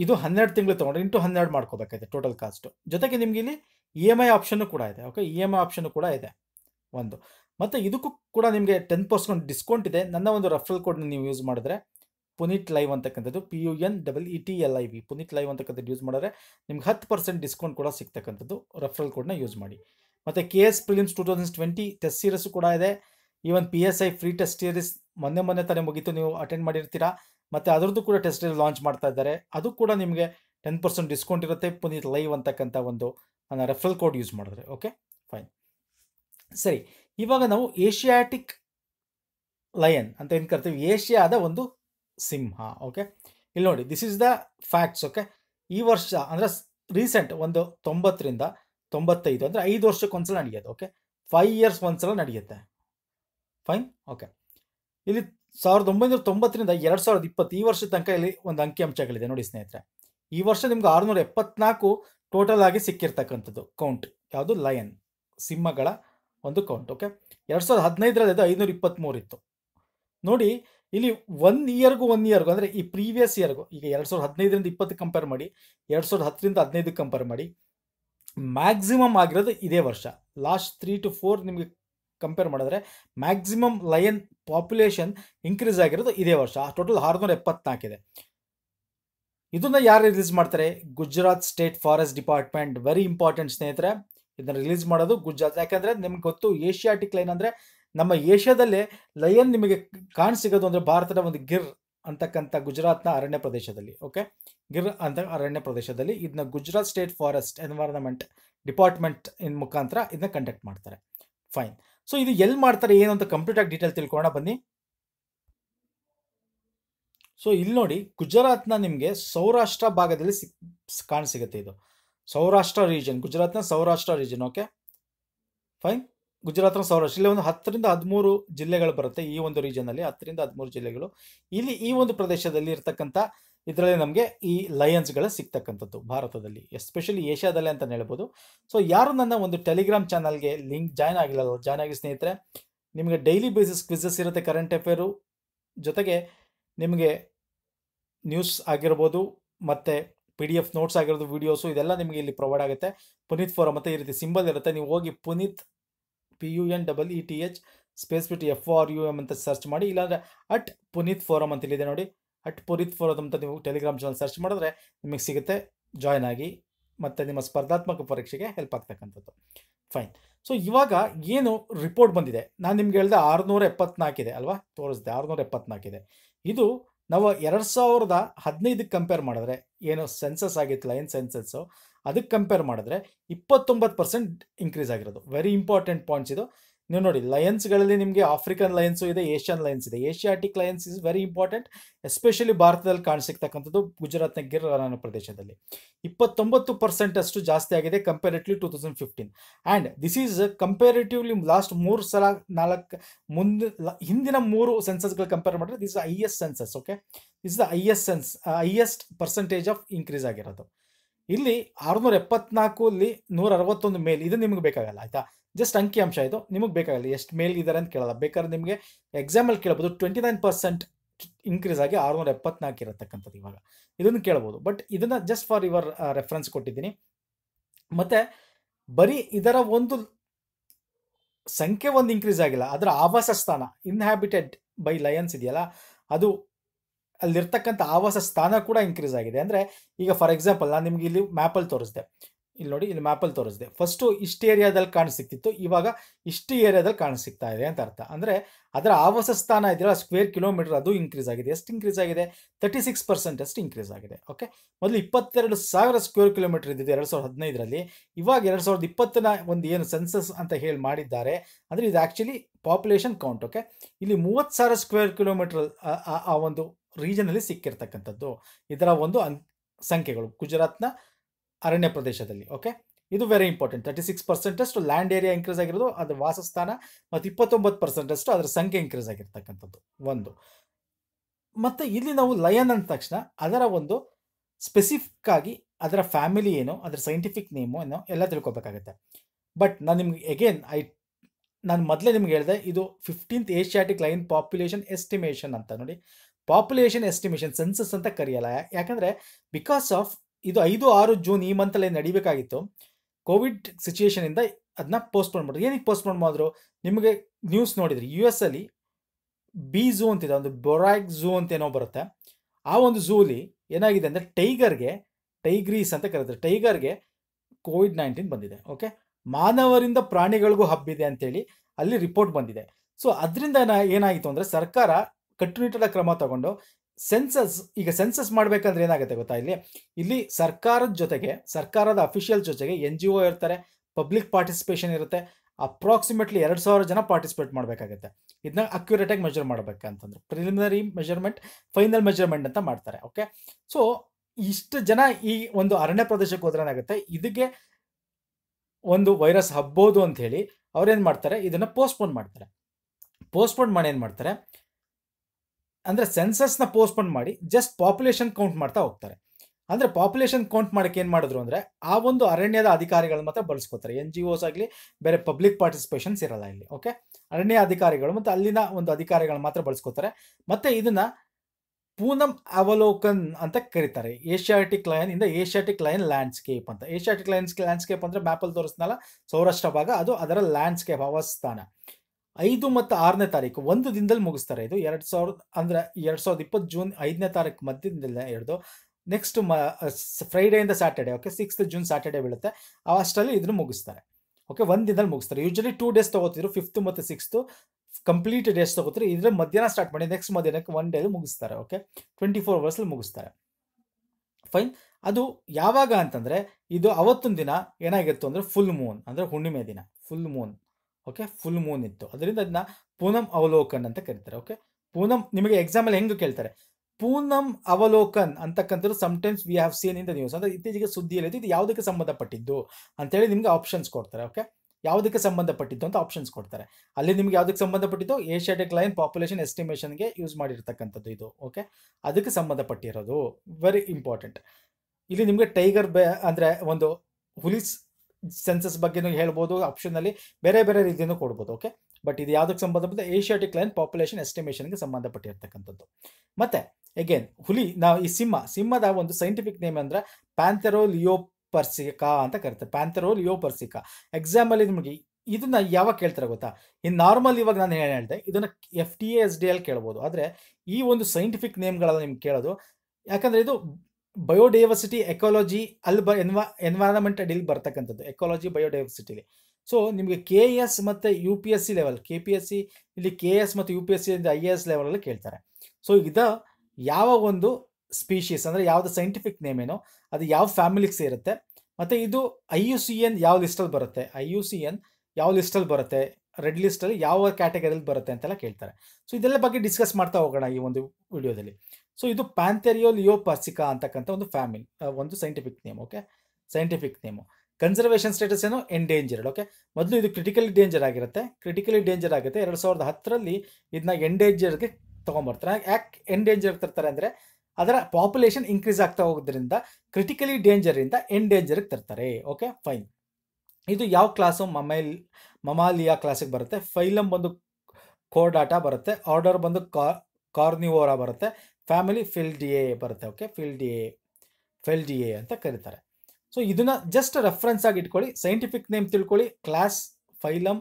ಇದು ಹನ್ನೆರಡು ತಿಂಗಳು ತೊಗೊಂಡ್ರೆ ಇಂಟು ಹನ್ನೆರಡು ಮಾಡ್ಕೋಬೇಕಾಯ್ತು ಟೋಟಲ್ ಕಾಸ್ಟು ಜೊತೆಗೆ ನಿಮಗೆ ಇಲ್ಲಿ ಇ ಎಮ್ ಐ ಆಪ್ಷನ್ನು ಕೂಡ ಇದೆ ಓಕೆ ಇ ಎಮ್ ಐ ಆಪ್ಷನ್ನು ಕೂಡ ಇದೆ ಒಂದು ಮತ್ತು ಇದಕ್ಕೂ ಕೂಡ ನಿಮಗೆ ಟೆನ್ ಪರ್ಸೆಂಟ್ ಡಿಸ್ಕೌಂಟ್ ಇದೆ ನನ್ನ ಒಂದು ರೆಫರಲ್ ಕೋಡ್ನ ನೀವು ಯೂಸ್ ಮಾಡಿದ್ರೆ ಪುನೀತ್ ಲೈವ್ ಅಂತಕ್ಕಂಥದ್ದು P U N double E T L I V Puneet live ಅಂತಕ್ಕಂಥದ್ದು ಯೂಸ್ ಮಾಡಿದ್ರೆ ನಿಮ್ಗೆ ಹತ್ತು ಪರ್ಸೆಂಟ್ ಡಿಸ್ಕೌಂಟ್ ಕೂಡ ಸಿಗ್ತಕ್ಕಂಥದ್ದು ರೆಫರಲ್ ಕೋಡ್ನ ಯೂಸ್ ಮಾಡಿ ಮತ್ತು K S prelims two thousand twenty test series ಕೂಡ ಇದೆ even P S I free test series ಮೊನ್ನೆ ಮೊನ್ನೆ ತಾನೇ ಮುಗಿತು ನೀವು ಅಟೆಂಡ್ ಮಾಡಿರ್ತೀರಾ ಮತ್ತು ಅದರದ್ದು ಕೂಡ ಟೆಸ್ಟ್ ಸೀರೀಸ್ ಲಾಂಚ್ ಮಾಡ್ತಾ ಇದ್ದಾರೆ ಅದು ಕೂಡ ನಿಮಗೆ ಟೆನ್ ಪರ್ಸೆಂಟ್ ಡಿಸ್ಕೌಂಟ್ ಇರುತ್ತೆ ಪುನೀತ್ ಲೈವ್ ಅಂತಕ್ಕಂಥ ಒಂದು ರೆಫರಲ್ ಕೋಡ್ ಯೂಸ್ ಮಾಡಿದ್ರೆ ಓಕೆ ಫೈನ್ ಸರಿ ಇವಾಗ ನಾವು ಏಷಿಯಾಟಿಕ್ ಲಯನ್ ಅಂತ ಏನು ಕರಿತೀವಿ ಏಷ್ಯಾದ ಒಂದು ಸಿಂಹ ಓಕೆ ಇಲ್ಲಿ ನೋಡಿ this is the facts okay ಈ ವರ್ಷ ಅಂದರೆ ರೀಸೆಂಟ್ ಒಂದು ತೊಂಬತ್ತರಿಂದ ತೊಂಬತ್ತೈದು ಅಂದರೆ ಐದು ವರ್ಷಕ್ಕೆ ಒಂದ್ಸಲ ನಡೆಯೋದು ಓಕೆ ಫೈವ್ ಇಯರ್ಸ್ ಒಂದ್ಸಲ ನಡೆಯುತ್ತೆ ಫೈನ್ ಓಕೆ ಇಲ್ಲಿ ಸಾವಿರದ ಒಂಬೈನೂರ ತೊಂಬತ್ತರಿಂದ ಎರಡು ಸಾವಿರದ ಇಪ್ಪತ್ತು ಈ ವರ್ಷದ ತನಕ ಇಲ್ಲಿ ಒಂದು ಅಂಕಿಅಂಶಗಳಿದೆ ನೋಡಿ ಸ್ನೇಹಿತರೆ ಈ ವರ್ಷ ನಿಮ್ಗೆ ಆರುನೂರ ಎಪ್ಪತ್ನಾಲ್ಕು ಟೋಟಲ್ ಆಗಿ ಸಿಕ್ಕಿರ್ತಕ್ಕಂಥದ್ದು ಕೌಂಟ್ ಯಾವುದು ಲಯನ್ ಸಿಂಹಗಳ ಒಂದು ಕೌಂಟ್ ಓಕೆ ಎರಡು ಸಾವಿರದ ಹದಿನೈದರಲ್ಲಿ ಅದು ಐನೂರ ಇಪ್ಪತ್ತ್ಮೂರು ಇತ್ತು ನೋಡಿ ಇಲ್ಲಿ ಒನ್ ಇಯರ್ಗೂ ಒನ್ ಇಯರ್ಗೂ ಅಂದರೆ ಈ ಪ್ರೀವಿಯಸ್ ಇಯರ್ಗೂ ಈಗ ಎರಡು ಸಾವಿರದ ಹದಿನೈದರಿಂದ ಇಪ್ಪತ್ತು ಕಂಪೇರ್ ಮಾಡಿ ಎರಡು ಸಾವಿರದ ಹತ್ತರಿಂದ ಹದಿನೈದು ಕಂಪೇರ್ ಮಾಡಿ ಮ್ಯಾಕ್ಸಿಮಮ್ ಆಗಿರೋದು ಇದೇ ವರ್ಷ ಲಾಸ್ಟ್ ತ್ರೀ ಟು ಫೋರ್ ನಿಮಗೆ ಕಂಪೇರ್ ಮಾಡಿದ್ರೆ ಮ್ಯಾಕ್ಸಿಮಮ್ ಲಯನ್ ಪಾಪ್ಯುಲೇಷನ್ ಇನ್ಕ್ರೀಸ್ ಆಗಿರೋದು ಇದೇ ವರ್ಷ ಟೋಟಲ್ ಆರುನೂರ ಎಪ್ಪತ್ನಾಲ್ಕಿದೆ ಇದನ್ನು ಯಾರು ರಿಲೀಸ್ ಮಾಡ್ತಾರೆ Gujarat state forest department very important ಸ್ನೇಹಿತರೆ ಇದನ್ನ ರಿಲೀಸ್ ಮಾಡೋದು ಗುಜರಾತ್ ಯಾಕಂದ್ರೆ ನಿಮ್ಗೆ ಗೊತ್ತು ಏಷ್ಯಾಟಿಕ್ ಲೈನ್ ಅಂದ್ರೆ ನಮ್ಮ ಏಷ್ಯಾದಲ್ಲಿ ಲಯನ್ ನಿಮಗೆ ಕಾಣ್ ಸಿಗೋದು ಅಂದ್ರೆ ಭಾರತದ ಒಂದು ಗಿರ್ ಅಂತಕ್ಕಂಥ ಗುಜರಾತ್ನ ಅರಣ್ಯ ಪ್ರದೇಶದಲ್ಲಿ ಓಕೆ ಗಿರ್ ಅಂತ ಅರಣ್ಯ ಪ್ರದೇಶದಲ್ಲಿ ಇದನ್ನ Gujarat state forest environment department in ಮುಖಾಂತರ ಇದನ್ನ ಕಂಡಕ್ಟ್ ಮಾಡ್ತಾರೆ ಫೈನ್ ಸೊ ಇದು ಎಲ್ಲಿ ಮಾಡ್ತಾರೆ ಏನು ಅಂತ ಕಂಪ್ಲೀಟ್ ಆಗಿ ಡೀಟೇಲ್ ತಿಳ್ಕೊಳ್ಳೋಣ ಬನ್ನಿ ಸೊ ಇಲ್ಲಿ ನೋಡಿ ಗುಜರಾತ್ನ ನಿಮಗೆ ಸೌರಾಷ್ಟ್ರ ಭಾಗದಲ್ಲಿ ಸಿಕ್ ಸಿಗುತ್ತೆ ಇದು ಸೌರಾಷ್ಟ್ರ ರೀಜನ್ ಗುಜರಾತ್ನ ಸೌರಾಷ್ಟ್ರ ರೀಜನ್ ಓಕೆ ಫೈನ್ ಗುಜರಾತ್ನ ಸೌರಾಷ್ಟ್ರ ಇಲ್ಲಿ ಒಂದು ಹತ್ತರಿಂದ ಹದಿಮೂರು ಜಿಲ್ಲೆಗಳು ಬರುತ್ತೆ ಈ ಒಂದು ರೀಜನಲ್ಲಿ ಹತ್ತರಿಂದ ಹದಿಮೂರು ಜಿಲ್ಲೆಗಳು ಇಲ್ಲಿ ಈ ಒಂದು ಪ್ರದೇಶದಲ್ಲಿ ಇರ್ತಕ್ಕಂಥ ಇದರಲ್ಲಿ ನಮಗೆ ಈ ಲಯನ್ಸ್ಗಳು ಸಿಗ್ತಕ್ಕಂಥದ್ದು ಭಾರತದಲ್ಲಿ ಎಸ್ಪೆಷಲಿ ಏಷ್ಯಾದಲ್ಲೇ ಅಂತ ಹೇಳ್ಬೋದು ಸೊ ಯಾರು ನನ್ನ ಒಂದು ಟೆಲಿಗ್ರಾಮ್ ಚಾನಲ್ಗೆ ಲಿಂಕ್ ಜಾಯ್ನ್ ಆಗಿಲ್ಲ ಜಾಯ್ನ್ ಆಗಿ ಸ್ನೇಹಿತರೆ ನಿಮಗೆ ಡೈಲಿ ಬೇಸಿಸ್ ಕ್ವಿಸಸ್ ಇರುತ್ತೆ ಕರೆಂಟ್ ಅಫೇರು ಜೊತೆಗೆ ನಿಮಗೆ ನ್ಯೂಸ್ ಆಗಿರ್ಬೋದು ಮತ್ತು ಪಿ ಡಿ ಎಫ್ ನೋಟ್ಸ್ ಆಗಿರೋದು ವೀಡಿಯೋಸು ಇದೆಲ್ಲ ನಿಮಗೆ ಇಲ್ಲಿ ಪ್ರೊವೈಡ್ ಆಗುತ್ತೆ ಪುನೀತ್ ಫೋರಮ್ ಅಂತ ಈ ರೀತಿ ಸಿಂಬಲ್ ಇರುತ್ತೆ ನೀವು ಹೋಗಿ Puneet P U N double E T H space ಬಿಟ್ಟು ಎಫ್ ಆರ್ ಯು ಎಮ್ ಅಂತ ಸರ್ಚ್ ಮಾಡಿ ಇಲ್ಲಾಂದರೆ ಅಟ್ ಪುನೀತ್ ಫೋರಮ್ ಅಂತ ಇಲ್ಲಿದೆ ನೋಡಿ ಅಟ್ ಪುನೀತ್ ಫೋರಮ್ ಅಂತ ನೀವು ಟೆಲಿಗ್ರಾಮ್ ಚಾನಲ್ ಸರ್ಚ್ ಮಾಡಿದ್ರೆ ನಿಮಗೆ ಸಿಗುತ್ತೆ ಜಾಯ್ನ್ ಆಗಿ ಮತ್ತು ನಿಮ್ಮ ಸ್ಪರ್ಧಾತ್ಮಕ ಪರೀಕ್ಷೆಗೆ ಹೆಲ್ಪ್ ಆಗ್ತಕ್ಕಂಥದ್ದು ಫೈನ್ ಸೊ ಇವಾಗ ಏನು ರಿಪೋರ್ಟ್ ಬಂದಿದೆ ನಾನು ನಿಮ್ಗೆ ಹೇಳಿದೆ ಆರುನೂರ ಎಪ್ಪತ್ನಾಲ್ಕಿದೆ ಅಲ್ವಾ ತೋರಿಸಿದೆ ಆರುನೂರ ಎಪ್ಪತ್ನಾಲ್ಕಿದೆ ಇದು ನಾವು ಎರಡು ಸಾವಿರದ ಹದಿನೈದಕ್ಕೆ ಕಂಪೇರ್ ಮಾಡಿದ್ರೆ ಏನು ಸೆನ್ಸಸ್ ಆಗಿತ್ತು ಲೈನ್ ಸೆನ್ಸಸ್ಸು ಅದಕ್ಕೆ ಕಂಪೇರ್ ಮಾಡಿದ್ರೆ ಇಪ್ಪತ್ತೊಂಬತ್ತು ಪರ್ಸೆಂಟ್ ಇನ್ಕ್ರೀಸ್ ಆಗಿರೋದು ವೆರಿ ಇಂಪಾರ್ಟೆಂಟ್ ಪಾಯಿಂಟ್ಸ್ ಇದು ನೀವು ನೋಡಿ ಲಯನ್ಸ್ಗಳಲ್ಲಿ ನಿಮಗೆ ಆಫ್ರಿಕನ್ ಲಯನ್ಸು ಇದೆ ಏಷ್ಯನ್ ಲಯನ್ಸ್ ಇದೆ Asiatic lions is very important especially ಭಾರತದಲ್ಲಿ ಕಾಣಿಸಿರ್ತಕ್ಕಂಥದ್ದು ಗುಜರಾತ್ನ ಗಿರ್ರಾನ ಪ್ರದೇಶದಲ್ಲಿ ಇಪ್ಪತ್ತೊಂಬತ್ತು ಪರ್ಸೆಂಟ್ ಅಷ್ಟು ಜಾಸ್ತಿ ಆಗಿದೆ comparatively two thousand fifteen and this is comparatively last ಮೂರು ಸಲ ನಾಲ್ಕು ಮುಂದೆ ಹಿಂದಿನ ಮೂರು ಸೆನ್ಸಸ್ಗಳು ಕಂಪೇರ್ ಮಾಡಿದ್ರೆ this highest census okay this the highest sense highest percentage of increase ಆಗಿರೋದು ಇಲ್ಲಿ ಆರುನೂರ ಎಪ್ಪತ್ನಾಲ್ಕು ಇಲ್ಲಿ ನೂರ ಅರವತ್ತೊಂದು ಮೇಲ್ ಇದು ನಿಮ್ಗೆ ಬೇಕಾಗಲ್ಲ ಆಯ್ತಾ ಜಸ್ಟ್ ಅಂಕಿಅಂಶ ಇದು ನಿಮಗೆ ಬೇಕಾಗಲ್ಲ ಎಷ್ಟು ಮೇಲ್ ಇದ್ದಾರೆ ಅಂತ ಕೇಳಲ್ಲ ಬೇಕಾದ್ರೆ ನಿಮಗೆ ಎಕ್ಸಾಮಲ್ಲಿ ಕೇಳ್ಬೋದು ಟ್ವೆಂಟಿ ನೈನ್ ಪರ್ಸೆಂಟ್ ಇನ್ಕ್ರೀಸ್ ಆಗಿ ಆರುನೂರ ಎಪ್ಪತ್ನಾಲ್ಕು ಇರತಕ್ಕಂಥದ್ದು ಇವಾಗ ಇದನ್ನು ಕೇಳ್ಬೋದು ಬಟ್ ಇದನ್ನು ಜಸ್ಟ್ ಫಾರ್ ಯುವರ್ ರೆಫರೆನ್ಸ್ ಕೊಟ್ಟಿದ್ದೀನಿ ಮತ್ತು ಬರೀ ಇದರ ಒಂದು ಸಂಖ್ಯೆ ಒಂದು ಇನ್ಕ್ರೀಸ್ ಆಗಿಲ್ಲ ಅದರ ಆವಾಸ ಸ್ಥಾನ ಇನ್ಹ್ಯಾಬಿಟೆಡ್ ಬೈ ಲಯನ್ಸ್ ಇದೆಯಲ್ಲ ಅದು ಅಲ್ಲಿರ್ತಕ್ಕಂಥ ಆವಾಸ ಸ್ಥಾನ ಕೂಡ ಇನ್ಕ್ರೀಸ್ ಆಗಿದೆ ಅಂದರೆ ಈಗ ಫಾರ್ ಎಕ್ಸಾಂಪಲ್ ನಾನು ನಿಮಗೆ ಇಲ್ಲಿ ಮ್ಯಾಪಲ್ಲಿ ತೋರಿಸಿದೆ ಇಲ್ಲಿ ನೋಡಿ ಇಲ್ಲಿ ಮ್ಯಾಪಲ್ಲಿ ತೋರಿಸಿದೆ ಫಸ್ಟು ಇಷ್ಟು ಏರಿಯಾದಲ್ಲಿ ಕಾಣಿಸ್ತಿತ್ತು ಇವಾಗ ಇಷ್ಟು ಏರಿಯಾದಲ್ಲಿ ಕಾಣಿಸ್ತಾ ಇದೆ ಅಂತ ಅರ್ಥ ಅಂದರೆ ಅದರ ಆವಾಸ ಸ್ಥಾನ ಇದೆಯಲ್ಲ ಸ್ಕ್ವೇರ್ ಕಿಲೋಮೀಟರ್ ಅದು ಇನ್ಕ್ರೀಸ್ ಆಗಿದೆ ಎಷ್ಟು ಇನ್ಕ್ರೀಸ್ ಆಗಿದೆ ತರ್ಟಿ ಸಿಕ್ಸ್ ಪರ್ಸೆಂಟ್ ಅಷ್ಟು ಇನ್ಕ್ರೀಸ್ ಆಗಿದೆ ಓಕೆ ಮೊದಲು ಇಪ್ಪತ್ತೆರಡು ಸಾವಿರ ಸ್ಕ್ವೇರ್ ಕಿಲೋಮೀಟರ್ ಇದ್ದಿದ್ದು ಎರಡು ಸಾವಿರದ ಹದಿನೈದರಲ್ಲಿ ಇವಾಗ ಎರಡು ಸಾವಿರದ ಇಪ್ಪತ್ತನ ಒಂದು ಏನು ಸೆನ್ಸಸ್ ಅಂತ ಹೇಳಿ ಮಾಡಿದ್ದಾರೆ ಅಂದರೆ ಇದು ಆ್ಯಕ್ಚುಲಿ ಪಾಪ್ಯುಲೇಷನ್ ಕೌಂಟ್ ಓಕೆ ಇಲ್ಲಿ ಮೂವತ್ತು ಸಾವಿರ ಸ್ಕ್ವೇರ್ ಕಿಲೋಮೀಟರ್ ಆ ಒಂದು ರೀಜನಲ್ಲಿ ಸಿಕ್ಕಿರ್ತಕ್ಕಂಥದ್ದು ಇದರ ಒಂದು ಸಂಖ್ಯೆಗಳು ಗುಜರಾತ್ನ ಅರಣ್ಯ ಪ್ರದೇಶದಲ್ಲಿ ಓಕೆ ಇದು ವೆರಿ ಇಂಪಾರ್ಟೆಂಟ್ ತರ್ಟಿ ಸಿಕ್ಸ್ ಪರ್ಸೆಂಟಷ್ಟು ಲ್ಯಾಂಡ್ ಏರಿಯಾ ಇನ್ಕ್ರೀಸ್ ಆಗಿರೋದು ಅದರ ವಾಸಸ್ಥಾನ ಮತ್ತು ಇಪ್ಪತ್ತೊಂಬತ್ತು ಪರ್ಸೆಂಟಷ್ಟು ಅದರ ಸಂಖ್ಯೆ ಇನ್ಕ್ರೀಸ್ ಆಗಿರ್ತಕ್ಕಂಥದ್ದು ಒಂದು ಮತ್ತು ಇಲ್ಲಿ ನಾವು ಲಯನ್ ಅಂದ ತಕ್ಷಣ ಅದರ ಒಂದು ಸ್ಪೆಸಿಫಿಕ್ ಆಗಿ ಅದರ ಫ್ಯಾಮಿಲಿ ಏನೋ ಅದರ ಸೈಂಟಿಫಿಕ್ ನೇಮು ಏನೋ ಎಲ್ಲ ತಿಳ್ಕೊಬೇಕಾಗುತ್ತೆ ಬಟ್ ನಾನು ನಿಮ್ಗೆ ಎಗೇನ್ ಐ ನಾನು ಮೊದಲೇ ನಿಮ್ಗೆ ಹೇಳಿದೆ ಇದು fifteenth Asiatic lion population estimation ಅಂತ ನೋಡಿ ಪಾಪ್ಯುಲೇಷನ್ ಎಸ್ಟಿಮೇಷನ್ ಸೆನ್ಸಸ್ ಅಂತ ಕರೆಯಲ್ಲ ಯಾಕಂದರೆ ಬಿಕಾಸ್ ಆಫ್ ಇದು ಐದು ಆರು ಜೂನ್ ಈ ಮಂತಲ್ಲಿ ನಡಿಬೇಕಾಗಿತ್ತು ಕೋವಿಡ್ ಸಿಚುಯೇಷನಿಂದ ಅದನ್ನ ಪೋಸ್ಟ್ಪೋನ್ ಮಾಡಿದ್ರು ಏನಕ್ಕೆ ಪೋಸ್ಟ್ಪೋನ್ ಮಾಡಿದ್ರು ನಿಮಗೆ ನ್ಯೂಸ್ ನೋಡಿದ್ರಿ ಯು ಎಸ್ ಅಲ್ಲಿ ಬಿ ಝೂ ಅಂತಿದೆ ಒಂದು ಬೊರಾಕ್ ಝೂ ಅಂತ ಏನೋ ಬರುತ್ತೆ ಆ ಒಂದು ಝೂಲಿ ಏನಾಗಿದೆ ಅಂದರೆ ಟೈಗರ್ಗೆ ಟೈಗ್ರೀಸ್ ಅಂತ ಕರೀತಾರೆ ಟೈಗರ್ಗೆ ಕೋವಿಡ್ ನೈನ್ಟೀನ್ ಬಂದಿದೆ ಓಕೆ ಮಾನವರಿಂದ ಪ್ರಾಣಿಗಳಿಗೂ ಹಬ್ಬಿದೆ ಅಂತೇಳಿ ಅಲ್ಲಿ ರಿಪೋರ್ಟ್ ಬಂದಿದೆ ಸೊ ಅದರಿಂದ ಏನಾಯಿತು ಅಂದರೆ ಸರ್ಕಾರ ಕಟ್ಟುನಿಟ್ಟಿನ ಕ್ರಮ ತಗೊಂಡು ಸೆನ್ಸಸ್ ಈಗ ಸೆನ್ಸಸ್ ಮಾಡಬೇಕಂದ್ರೆ ಏನಾಗುತ್ತೆ ಗೊತ್ತಾ ಇಲ್ಲಿ ಇಲ್ಲಿ ಸರ್ಕಾರದ ಜೊತೆಗೆ ಸರ್ಕಾರದ ಅಫಿಷಿಯಲ್ ಜೊತೆಗೆ ಎನ್ ಜಿ ಒ ಇರ್ತಾರೆ ಪಬ್ಲಿಕ್ ಪಾರ್ಟಿಸಿಪೇಷನ್ ಇರುತ್ತೆ ಅಪ್ರಾಕ್ಸಿಮೇಟ್ಲಿ ಎರಡು ಸಾವಿರ ಜನ ಪಾರ್ಟಿಸಿಪೇಟ್ ಮಾಡಬೇಕಾಗುತ್ತೆ ಇದನ್ನ ಅಕ್ಯುರೇಟಾಗಿ ಮೆಜರ್ ಮಾಡಬೇಕಂತಂದ್ರೆ ಪ್ರಿಲಿಮಿನರಿ ಮೆಜರ್ಮೆಂಟ್ ಫೈನಲ್ ಮೆಜರ್ಮೆಂಟ್ ಅಂತ ಮಾಡ್ತಾರೆ ಓಕೆ ಸೊ ಇಷ್ಟು ಜನ ಈ ಒಂದು ಅರಣ್ಯ ಪ್ರದೇಶಕ್ಕೆ ಹೋದ್ರೆ ಏನಾಗುತ್ತೆ ಇದಕ್ಕೆ ಒಂದು ವೈರಸ್ ಹಬ್ಬೋದು ಅಂತ ಹೇಳಿ ಅವ್ರೇನು ಮಾಡ್ತಾರೆ ಇದನ್ನು ಪೋಸ್ಟ್ಪೋನ್ ಮಾಡ್ತಾರೆ ಪೋಸ್ಟ್ಪೋನ್ ಮಾಡಿ ಏನು ಮಾಡ್ತಾರೆ ಅಂದರೆ ಸೆನ್ಸಸ್ನ ಪೋಸ್ಟ್ಪೋನ್ ಮಾಡಿ ಜಸ್ಟ್ ಪಾಪ್ಯುಲೇಷನ್ ಕೌಂಟ್ ಮಾಡ್ತಾ ಹೋಗ್ತಾರೆ ಅಂದರೆ ಪಾಪ್ಯುಲೇಷನ್ ಕೌಂಟ್ ಮಾಡೋಕೆ ಏನು ಮಾಡಿದ್ರು ಅಂದರೆ ಆ ಒಂದು ಅರಣ್ಯದ ಅಧಿಕಾರಿಗಳನ್ನ ಮಾತ್ರ ಬಳಸ್ಕೋತಾರೆ ಎನ್ ಜಿ ಓಸ್ ಆಗಲಿ ಬೇರೆ ಪಬ್ಲಿಕ್ ಪಾರ್ಟಿಸಿಪೇಷನ್ಸ್ ಇರಲ್ಲ ಇಲ್ಲಿ ಓಕೆ ಅರಣ್ಯ ಅಧಿಕಾರಿಗಳು ಮತ್ತು ಅಲ್ಲಿನ ಒಂದು ಅಧಿಕಾರಿಗಳನ್ನ ಮಾತ್ರ ಬಳಸ್ಕೋತಾರೆ ಮತ್ತು ಇದನ್ನು ಪೂನಂ ಅವಲೋಕನ್ ಅಂತ ಕರೀತಾರೆ ಏಷ್ಯಾಟಿಕ್ ಲಯನ್ ಇಂದ ಏಷ್ಯಾಟಿಕ್ ಲಯನ್ ಲ್ಯಾಂಡ್ಸ್ಕೇಪ್ ಅಂತ ಏಷ್ಯಾಟಿಕ್ ಲೈನ್ಸ್ ಲ್ಯಾಂಡ್ಸ್ಕೇಪ್ ಅಂದರೆ ಮ್ಯಾಪಲ್ಲಿ ತೋರಿಸ್ನಲ್ಲ ಸೌರಾಷ್ಟ್ರ ಭಾಗ ಅದು ಅದರ ಲ್ಯಾಂಡ್ಸ್ಕೇಪ್ ಅವಸ್ಥಾನ ಐದು ಮತ್ತು ಆರನೇ ತಾರೀಕು ಒಂದು ದಿನದಲ್ಲಿ ಮುಗಿಸ್ತಾರೆ ಇದು ಎರಡು ಸಾವಿರದ ಅಂದರೆ ಎರಡು ಸಾವಿರದ ಇಪ್ಪತ್ತು ಜೂನ್ ಐದನೇ ತಾರೀಕು ಮಧ್ಯದಿಂದ ಹಿಡಿದು ನೆಕ್ಸ್ಟ್ ಮ ಫ್ರೈಡೆಯಿಂದ Saturday okay sixth June Saturday ಬೀಳುತ್ತೆ ಅಷ್ಟರಲ್ಲಿ ಇದನ್ನು ಮುಗಿಸ್ತಾರೆ ಓಕೆ ಒಂದು ದಿನದಲ್ಲಿ ಮುಗಿಸ್ತಾರೆ ಯೂಶಲಿ ಟೂ ಡೇಸ್ ತೊಗೋತಿದ್ರು ಫಿಫ್ತ್ ಮತ್ತು ಸಿಕ್ಸ್ತು ಕಂಪ್ಲೀಟ್ ಡೇಸ್ ತೊಗೋತಾರೆ ಇದರ ಮಧ್ಯಾಹ್ನ ಸ್ಟಾರ್ಟ್ ಮಾಡಿ ನೆಕ್ಸ್ಟ್ ಮಧ್ಯಾಹ್ನಕ್ಕೆ ಒನ್ ಡೇಲಿ ಮುಗಿಸ್ತಾರೆ ಓಕೆ ಟ್ವೆಂಟಿ ಫೋರ್ ಅವರ್ಸಲ್ಲಿ ಮುಗಿಸ್ತಾರೆ ಫೈನ್ ಅದು ಯಾವಾಗ ಅಂತಂದರೆ ಇದು ಅವತ್ತೊಂದು ದಿನ ಏನಾಗಿತ್ತು ಅಂದರೆ ಫುಲ್ ಮೂನ್ ಅಂದರೆ ಹುಣ್ಣಿಮೆ ದಿನ full moon okay full moon ಇತ್ತು ಅದರಿಂದ ಅದನ್ನ ಪೂನಂ ಅವಲೋಕನ್ ಅಂತ ಕರೀತಾರೆ ಓಕೆ ಪೂನಂ ನಿಮಗೆ ಎಕ್ಸಾಂಪಲ್ ಹೆಂಗೆ ಕೇಳ್ತಾರೆ ಪೂನಂ ಅವಲೋಕನ್ ಅಂತಕ್ಕಂಥದ್ದು sometimes we have seen in the news ಅಂದರೆ ಇತ್ತೀಚೆಗೆ ಸುದ್ದಿಯಲ್ಲಿ ಇದು ಯಾವುದಕ್ಕೆ ಸಂಬಂಧಪಟ್ಟಿದ್ದು ಅಂತೇಳಿ ನಿಮಗೆ ಆಪ್ಷನ್ಸ್ ಕೊಡ್ತಾರೆ ಓಕೆ ಯಾವುದಕ್ಕೆ ಸಂಬಂಧಪಟ್ಟಿದ್ದು ಅಂತ ಆಪ್ಷನ್ಸ್ ಕೊಡ್ತಾರೆ ಅಲ್ಲಿ ನಿಮ್ಗೆ ಯಾವುದಕ್ಕೆ ಸಂಬಂಧಪಟ್ಟಿದ್ದು ಏಷ್ಯಾಟಿಕ್ ಲೈನ್ ಪಾಪ್ಯುಲೇಷನ್ ಎಸ್ಟಿಮೇಷನ್ಗೆ ಯೂಸ್ ಮಾಡಿರ್ತಕ್ಕಂಥದ್ದು ಇದು ಓಕೆ ಅದಕ್ಕೆ ಸಂಬಂಧಪಟ್ಟಿರೋದು ವೆರಿ ಇಂಪಾರ್ಟೆಂಟ್ ಇಲ್ಲಿ ನಿಮಗೆ ಟೈಗರ್ ಬೆ ಅಂದರೆ ಒಂದು ಹುಲಿಸ್ ಸೆನ್ಸಸ್ ಬಗ್ಗೆನೂ ಹೇಳ್ಬೋದು ಅಲ್ಲಿ ಬೇರೆ ಬೇರೆ ರೀತಿಯೂ ಕೊಡ್ಬೋದು ಓಕೆ ಬಟ್ ಇದು ಯಾವುದಕ್ಕೆ ಸಂಬಂಧಪಟ್ಟ ಏಷ್ಯಾಟಿಕ್ ಲೈನ್ ಪಾಪ್ಯುಲೇಷನ್ ಎಸ್ಟಿಮೇಷನ್ಗೆ ಸಂಬಂಧಪಟ್ಟಿರ್ತಕ್ಕಂಥದ್ದು ಮತ್ತೆ ಎಗೇನ್ ಹುಲಿ ನಾವು ಈ ಸಿಂಹ ಸಿಂಹದ ಒಂದು ಸೈಂಟಿಫಿಕ್ ನೇಮ್ ಅಂದರೆ ಲಿಯೋ ಲಿಯೋಪರ್ಸಿಕಾ ಅಂತ ಕರಿತಾರೆ ಪ್ಯಾಂಥೆರೋ ಲಿಯೋಪರ್ಸಿಕಾ ಇದು ನಿಮಗೆ ಇದನ್ನ ಯಾವಾಗ ಕೇಳ್ತಾರೆ ಗೊತ್ತಾ ಇನ್ ನಾರ್ಮಲ್ ಇವಾಗ ನಾನು ಏನು ಹೇಳಿದೆ ಇದನ್ನ ಎಫ್ ಟಿ ಎಸ್ ಡಿ ಅಲ್ಲಿ ಕೇಳ್ಬೋದು ಆದ್ರೆ ಈ ಒಂದು ಸೈಂಟಿಫಿಕ್ ಗಳನ್ನ ನಿಮ್ಗೆ ಕೇಳೋದು ಯಾಕಂದ್ರೆ ಇದು ಬಯೋಡೈವರ್ಸಿಟಿ ಎಕಾಲಜಿ ಅಲ್ಲಿ ಬ ಎನ್ವ ಎನ್ವೈರನ್ಮೆಂಟ್ ಅಡಿಯಲ್ಲಿ ಬರ್ತಕ್ಕಂಥದ್ದು ಎಕಾಲಜಿ ಬಯೋಡೈವರ್ಸಿಟಿಲಿ ಸೊ ನಿಮಗೆ ಕೆ ಎಸ್ ಮತ್ತು U P S C level K P S C ಇಲ್ಲಿ ಕೆ ಎಸ್ ಮತ್ತು U P S C I A S ಲೆವೆಲಲ್ಲಿ ಕೇಳ್ತಾರೆ ಸೊ ಇದು ಯಾವ ಒಂದು ಸ್ಪೀಷೀಸ್ ಅಂದರೆ ಯಾವುದು ಸೈಂಟಿಫಿಕ್ ನೇಮ್ ಏನೋ ಅದು ಯಾವ ಫ್ಯಾಮಿಲಿಗೆ ಸೇರುತ್ತೆ ಮತ್ತು ಇದು ಐ ಯು ಸಿ ಎನ್ ಯಾವ ಲಿಸ್ಟಲ್ಲಿ ಬರುತ್ತೆ ಐ ಯು ಸಿ ಎನ್ ಯಾವ ಲಿಸ್ಟಲ್ಲಿ ಬರುತ್ತೆ ರೆಡ್ ಲಿಸ್ಟಲ್ಲಿ ಯಾವ ಕ್ಯಾಟಗರಿಯಲ್ಲಿ ಬರುತ್ತೆ ಅಂತೆಲ್ಲ ಕೇಳ್ತಾರೆ ಸೊ ಇದೆಲ್ಲ ಬಗ್ಗೆ ಡಿಸ್ಕಸ್ ಮಾಡ್ತಾ ಹೋಗೋಣ ಈ ಒಂದು ವಿಡಿಯೋದಲ್ಲಿ ಸೊ ಇದು ಪ್ಯಾಂಥೆರಿಯೋ ಪಾಸಿಕಾ ಅಂತಕ್ಕಂಥ ಒಂದು ಫ್ಯಾಮಿಲಿ ಒಂದು scientific name okay scientific name conservation status ಏನು ಎಂಡೇಂಜರ್ಡ್ ಓಕೆ ಮೊದಲು ಇದು ಕ್ರಿಟಿಕಲಿ ಡೇಂಜರ್ ಆಗಿರುತ್ತೆ ಕ್ರಿಟಿಕಲಿ ಡೇಂಜರ್ ಆಗುತ್ತೆ ಎರಡು ಸಾವಿರದ ಹತ್ತರಲ್ಲಿ ಇದನ್ನ ಎಂಡೇಂಜರ್ಗೆ ತೊಗೊಂಬರ್ತಾರೆ ಯಾಕೆ ಎಂಡೇಂಜರ್ ತರ್ತಾರೆ ಅಂದರೆ ಅದರ ಪಾಪ್ಯುಲೇಷನ್ ಇನ್ಕ್ರೀಸ್ ಆಗ್ತಾ ಹೋಗೋದ್ರಿಂದ ಕ್ರಿಟಿಕಲಿ ಡೇಂಜರಿಂದ ಎಂಡೇಂಜರ್ಗೆ ತರ್ತಾರೆ ಓಕೆ ಫೈನ್ ಇದು ಯಾವ ಕ್ಲಾಸು ಮಮೈಲ್ ಮಮಾಲಿಯಾ ಕ್ಲಾಸಿಗೆ ಬರುತ್ತೆ ಫೈಲಮ್ ಬಂದು ಕೋಡಾಟ ಬರುತ್ತೆ ಆರ್ಡರ್ ಬಂದು ಕಾರ್ ಕಾರ್ನಿವೋರಾ ಬರುತ್ತೆ ಫ್ಯಾಮಿಲಿ ಫಿಲ್ಡ್ ಎ ಬರುತ್ತೆ okay felidae felidae ಅಂತ ಕರೀತಾರೆ ಸೊ ಇದನ್ನ ಜಸ್ಟ್ ರೆಫರೆನ್ಸ್ ಆಗಿ ಇಟ್ಕೊಳ್ಳಿ ಸೈಂಟಿಫಿಕ್ ನೇಮ್ ತಿಳ್ಕೊಳ್ಳಿ ಕ್ಲಾಸ್ ಫೈಲಮ್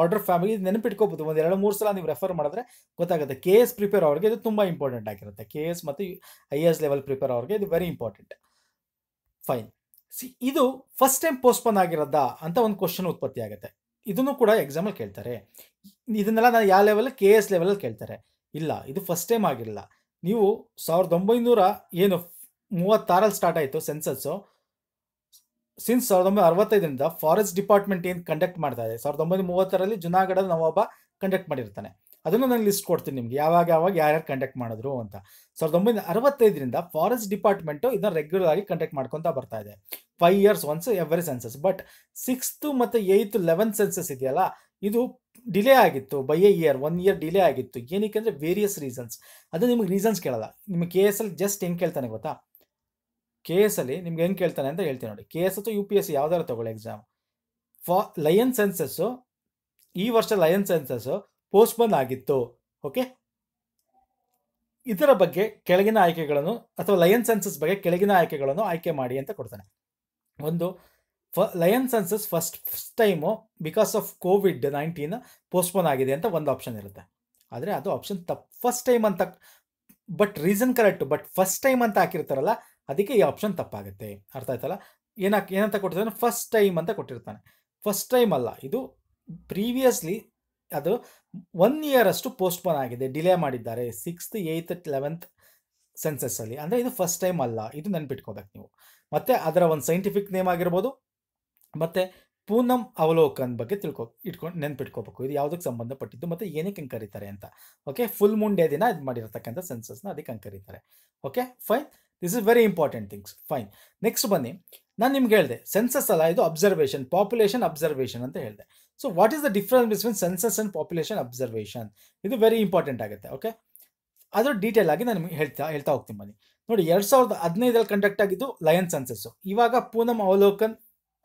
ಆರ್ಡರ್ ಫ್ಯಾಮಿಲಿ ನೆನಪಿಟ್ಕೋಬೋದು ಒಂದು ಎರಡು ಮೂರು ಸಲ ನೀವು ರೆಫರ್ ಮಾಡಿದ್ರೆ ಗೊತ್ತಾಗುತ್ತೆ ಕೆ ಎಸ್ ಪ್ರಿಪೇರ್ ಅವ್ರಿಗೆ ಇದು ತುಂಬ ಇಂಪಾರ್ಟೆಂಟ್ ಆಗಿರುತ್ತೆ ಕೆ ಎಸ್ ಮತ್ತು ಐ ಎಸ್ ಲೆವೆಲ್ ಪ್ರಿಪೇರ್ ಅವ್ರಿಗೆ ಇದು ವೆರಿ ಇಂಪಾರ್ಟೆಂಟ್ ಫೈನ್ ಸಿ ಇದು ಫಸ್ಟ್ ಟೈಮ್ ಪೋಸ್ಟ್ಪೋನ್ ಆಗಿರೋದಾ ಅಂತ ಒಂದು ಕ್ವಶನ್ ಉತ್ಪತ್ತಿ ಆಗುತ್ತೆ ಇದನ್ನು ಕೂಡ ಎಕ್ಸಾಮ್ ಕೇಳ್ತಾರೆ ಇದನ್ನೆಲ್ಲ ನಾನು ಯಾವ ಲೆವೆಲ್ ಕೆ ಎಸ್ ಲೆವೆಲಲ್ಲಿ ಕೇಳ್ತಾರೆ ಇಲ್ಲ ಇದು ಫಸ್ಟ್ ಟೈಮ್ ಆಗಿರಲ್ಲ ನೀವು ಸಾವಿರದ ಒಂಬೈನೂರ ಏನು ಮೂವತ್ತಾರಲ್ಲಿ ಸ್ಟಾರ್ಟ್ ಆಯಿತು ಸೆನ್ಸಸ್ಸು ಸಿನ್ಸ್ ಸಾವಿರದ ಒಂಬೈನೂರ ಅರವತ್ತೈದರಿಂದ ಫಾರೆಸ್ಟ್ ಡಿಪಾರ್ಟ್ಮೆಂಟ್ ಏನು ಕಂಡಕ್ಟ್ ಮಾಡ್ತಾ ಇದೆ ಸಾವಿರದ ಒಂಬೈನೂರ ಮೂವತ್ತರಲ್ಲಿ ಜುನಾಗಢದ ನವಾಬ ಕಂಡಕ್ಟ್ ಮಾಡಿರ್ತಾನೆ ಅದನ್ನು ನಾನು ಲಿಸ್ಟ್ ಕೊಡ್ತೀನಿ ನಿಮಗೆ ಯಾವಾಗ ಯಾವಾಗ ಯಾರ್ಯಾರು ಕಂಡಕ್ಟ್ ಮಾಡಿದ್ರು ಅಂತ ಸಾವಿರದ ಒಂಬೈನೂರ ಅರವತ್ತೈದರಿಂದ ಫಾರೆಸ್ಟ್ ಡಿಪಾರ್ಟ್ಮೆಂಟು ಇದನ್ನು ರೆಗ್ಯುಲರ್ ಆಗಿ ಕಂಡಕ್ಟ್ ಮಾಡ್ಕೊತ ಬರ್ತಾ ಇದೆ five years once every census but sixth ಮತ್ತು ಏಯ್ತ್ ಲೆವೆಂತ್ ಸೆನ್ಸಸ್ ಇದೆಯಲ್ಲ ಇದು ಡಿಲೇ ಆಗಿತ್ತು by a year one year delay ಆಗಿತ್ತು ಏನಕ್ಕೆ ಅಂದರೆ ವೇರಿಯಸ್ ರೀಸನ್ಸ್ ಅದು ನಿಮಗೆ ರೀಸನ್ಸ್ ಕೇಳಲ್ಲ ನಿಮ್ಮ ಕೆ ಎಸ್ ಅಲ್ಲಿ ಜಸ್ಟ್ ಹೆಂಗೆ ಕೇಳ್ತಾನೆ ಗೊತ್ತಾ ಕೆ ಎಸ್ ಅಲ್ಲಿ ನಿಮ್ಗೆ ಹೆಂಗೆ ಕೇಳ್ತಾನೆ ಅಂತ ಹೇಳ್ತೀನಿ ನೋಡಿ ಕೆ ಎಸ್ ಅಥವಾ ಯು ಪಿ ಎಸ್ ಸಿ ಯಾವ್ದಾರು ತಗೊಳ್ಳಿ ಎಕ್ಸಾಮ್ ಫಾ ಲಯನ್ ಸೆನ್ಸಸ್ಸು ಈ ವರ್ಷ ಲಯನ್ ಸೆನ್ಸಸ್ಸು ಪೋಸ್ಟ್ಪೋನ್ ಆಗಿತ್ತು ಓಕೆ ಇದರ ಬಗ್ಗೆ ಕೆಳಗಿನ ಆಯ್ಕೆಗಳನ್ನು ಅಥವಾ ಲಯನ್ ಸೆನ್ಸಸ್ ಬಗ್ಗೆ ಕೆಳಗಿನ ಆಯ್ಕೆಗಳನ್ನು ಆಯ್ಕೆ ಮಾಡಿ ಅಂತ ಕೊಡ್ತಾನೆ ಒಂದು lion census first first time because of COVID nineteen postpone ಆಗಿದೆ ಅಂತ ಒಂದು ಆಪ್ಷನ್ ಇರುತ್ತೆ ಆದರೆ ಅದು ಆಪ್ಷನ್ ತಪ್ ಫಸ್ಟ್ ಟೈಮ್ ಅಂತ but reason correct but first time ಅಂತ ಹಾಕಿರ್ತಾರಲ್ಲ ಅದಕ್ಕೆ ಈ ಆಪ್ಷನ್ ತಪ್ಪಾಗುತ್ತೆ ಅರ್ಥ ಆಯ್ತಲ್ಲ ಏನಕ್ಕೆ ಏನಂತ ಕೊಟ್ಟಿರ್ತಾನೆ ಫಸ್ಟ್ ಟೈಮ್ ಅಂತ ಕೊಟ್ಟಿರ್ತಾನೆ ಫಸ್ಟ್ ಟೈಮ್ ಅಲ್ಲ ಇದು ಪ್ರೀವಿಯಸ್ಲಿ ಅದು ಒನ್ ಇಯರ್ ಅಷ್ಟು ಪೋಸ್ಟ್ಪೋನ್ ಆಗಿದೆ ಡಿಲೇ ಮಾಡಿದ್ದಾರೆ ಸಿಕ್ಸ್ತ್ ಏಯ್ತ್ ಲೆವೆಂತ್ ಸೆನ್ಸಸ್ಸಲ್ಲಿ ಅಂದರೆ ಇದು ಫಸ್ಟ್ ಟೈಮ್ ಅಲ್ಲ ಇದು ನೆನ್ಪಿಟ್ಕೋಬೇಕು ನೀವು ಮತ್ತೆ ಅದರ ಒಂದು ಸೈಂಟಿಫಿಕ್ ನೇಮ್ ಆಗಿರ್ಬೋದು ಮತ್ತು ಪೂನಂ ಅವಲೋಕನ್ ಬಗ್ಗೆ ತಿಳ್ಕೊ ಇಟ್ಕೊಂಡು ನೆನ್ಪಿಟ್ಕೋಬೇಕು ಇದು ಯಾವುದಕ್ಕೆ ಸಂಬಂಧಪಟ್ಟಿದ್ದು ಮತ್ತು ಏನಕ್ಕೆ ಕರೀತಾರೆ ಅಂತ ಓಕೆ ಫುಲ್ ಮೂನ್ ಡೇ ದಿನ ಇದು ಮಾಡಿರತಕ್ಕಂಥ ಸೆನ್ಸಸ್ನ ಅದಕ್ಕೆ ಕರೀತಾರೆ okay fine this is very important things fine next ಬನ್ನಿ ನಾನು ನಿಮ್ಗೆ ಹೇಳಿದೆ ಸೆನ್ಸಸ್ ಅಲ್ಲ ಇದು ಅಬ್ಸರ್ವೇಷನ್ ಪಾಪ್ಯುಲೇಷನ್ ಅಬ್ಸರ್ವೇಷನ್ ಅಂತ ಹೇಳಿದೆ so what is the difference between census and population observation ಇದು ವೆರಿ ಇಂಪಾರ್ಟೆಂಟ್ ಆಗುತ್ತೆ ಓಕೆ ಅದು ಡೀಟೇಲ್ ಆಗಿ ನಾನು ಹೇಳ್ತಾ ಹೇಳ್ತಾ ಹೋಗ್ತೀನಿ ಬನ್ನಿ ನೋಡಿ ಎರಡು ಸಾವಿರದ ಹದಿನೈದರಲ್ಲಿ ಕಂಡಕ್ಟ್ ಆಗಿದ್ದು ಲಯನ್ ಸೆನ್ಸಸ್ಸು ಇವಾಗ ಪೂನಂ ಅವಲೋಕನ್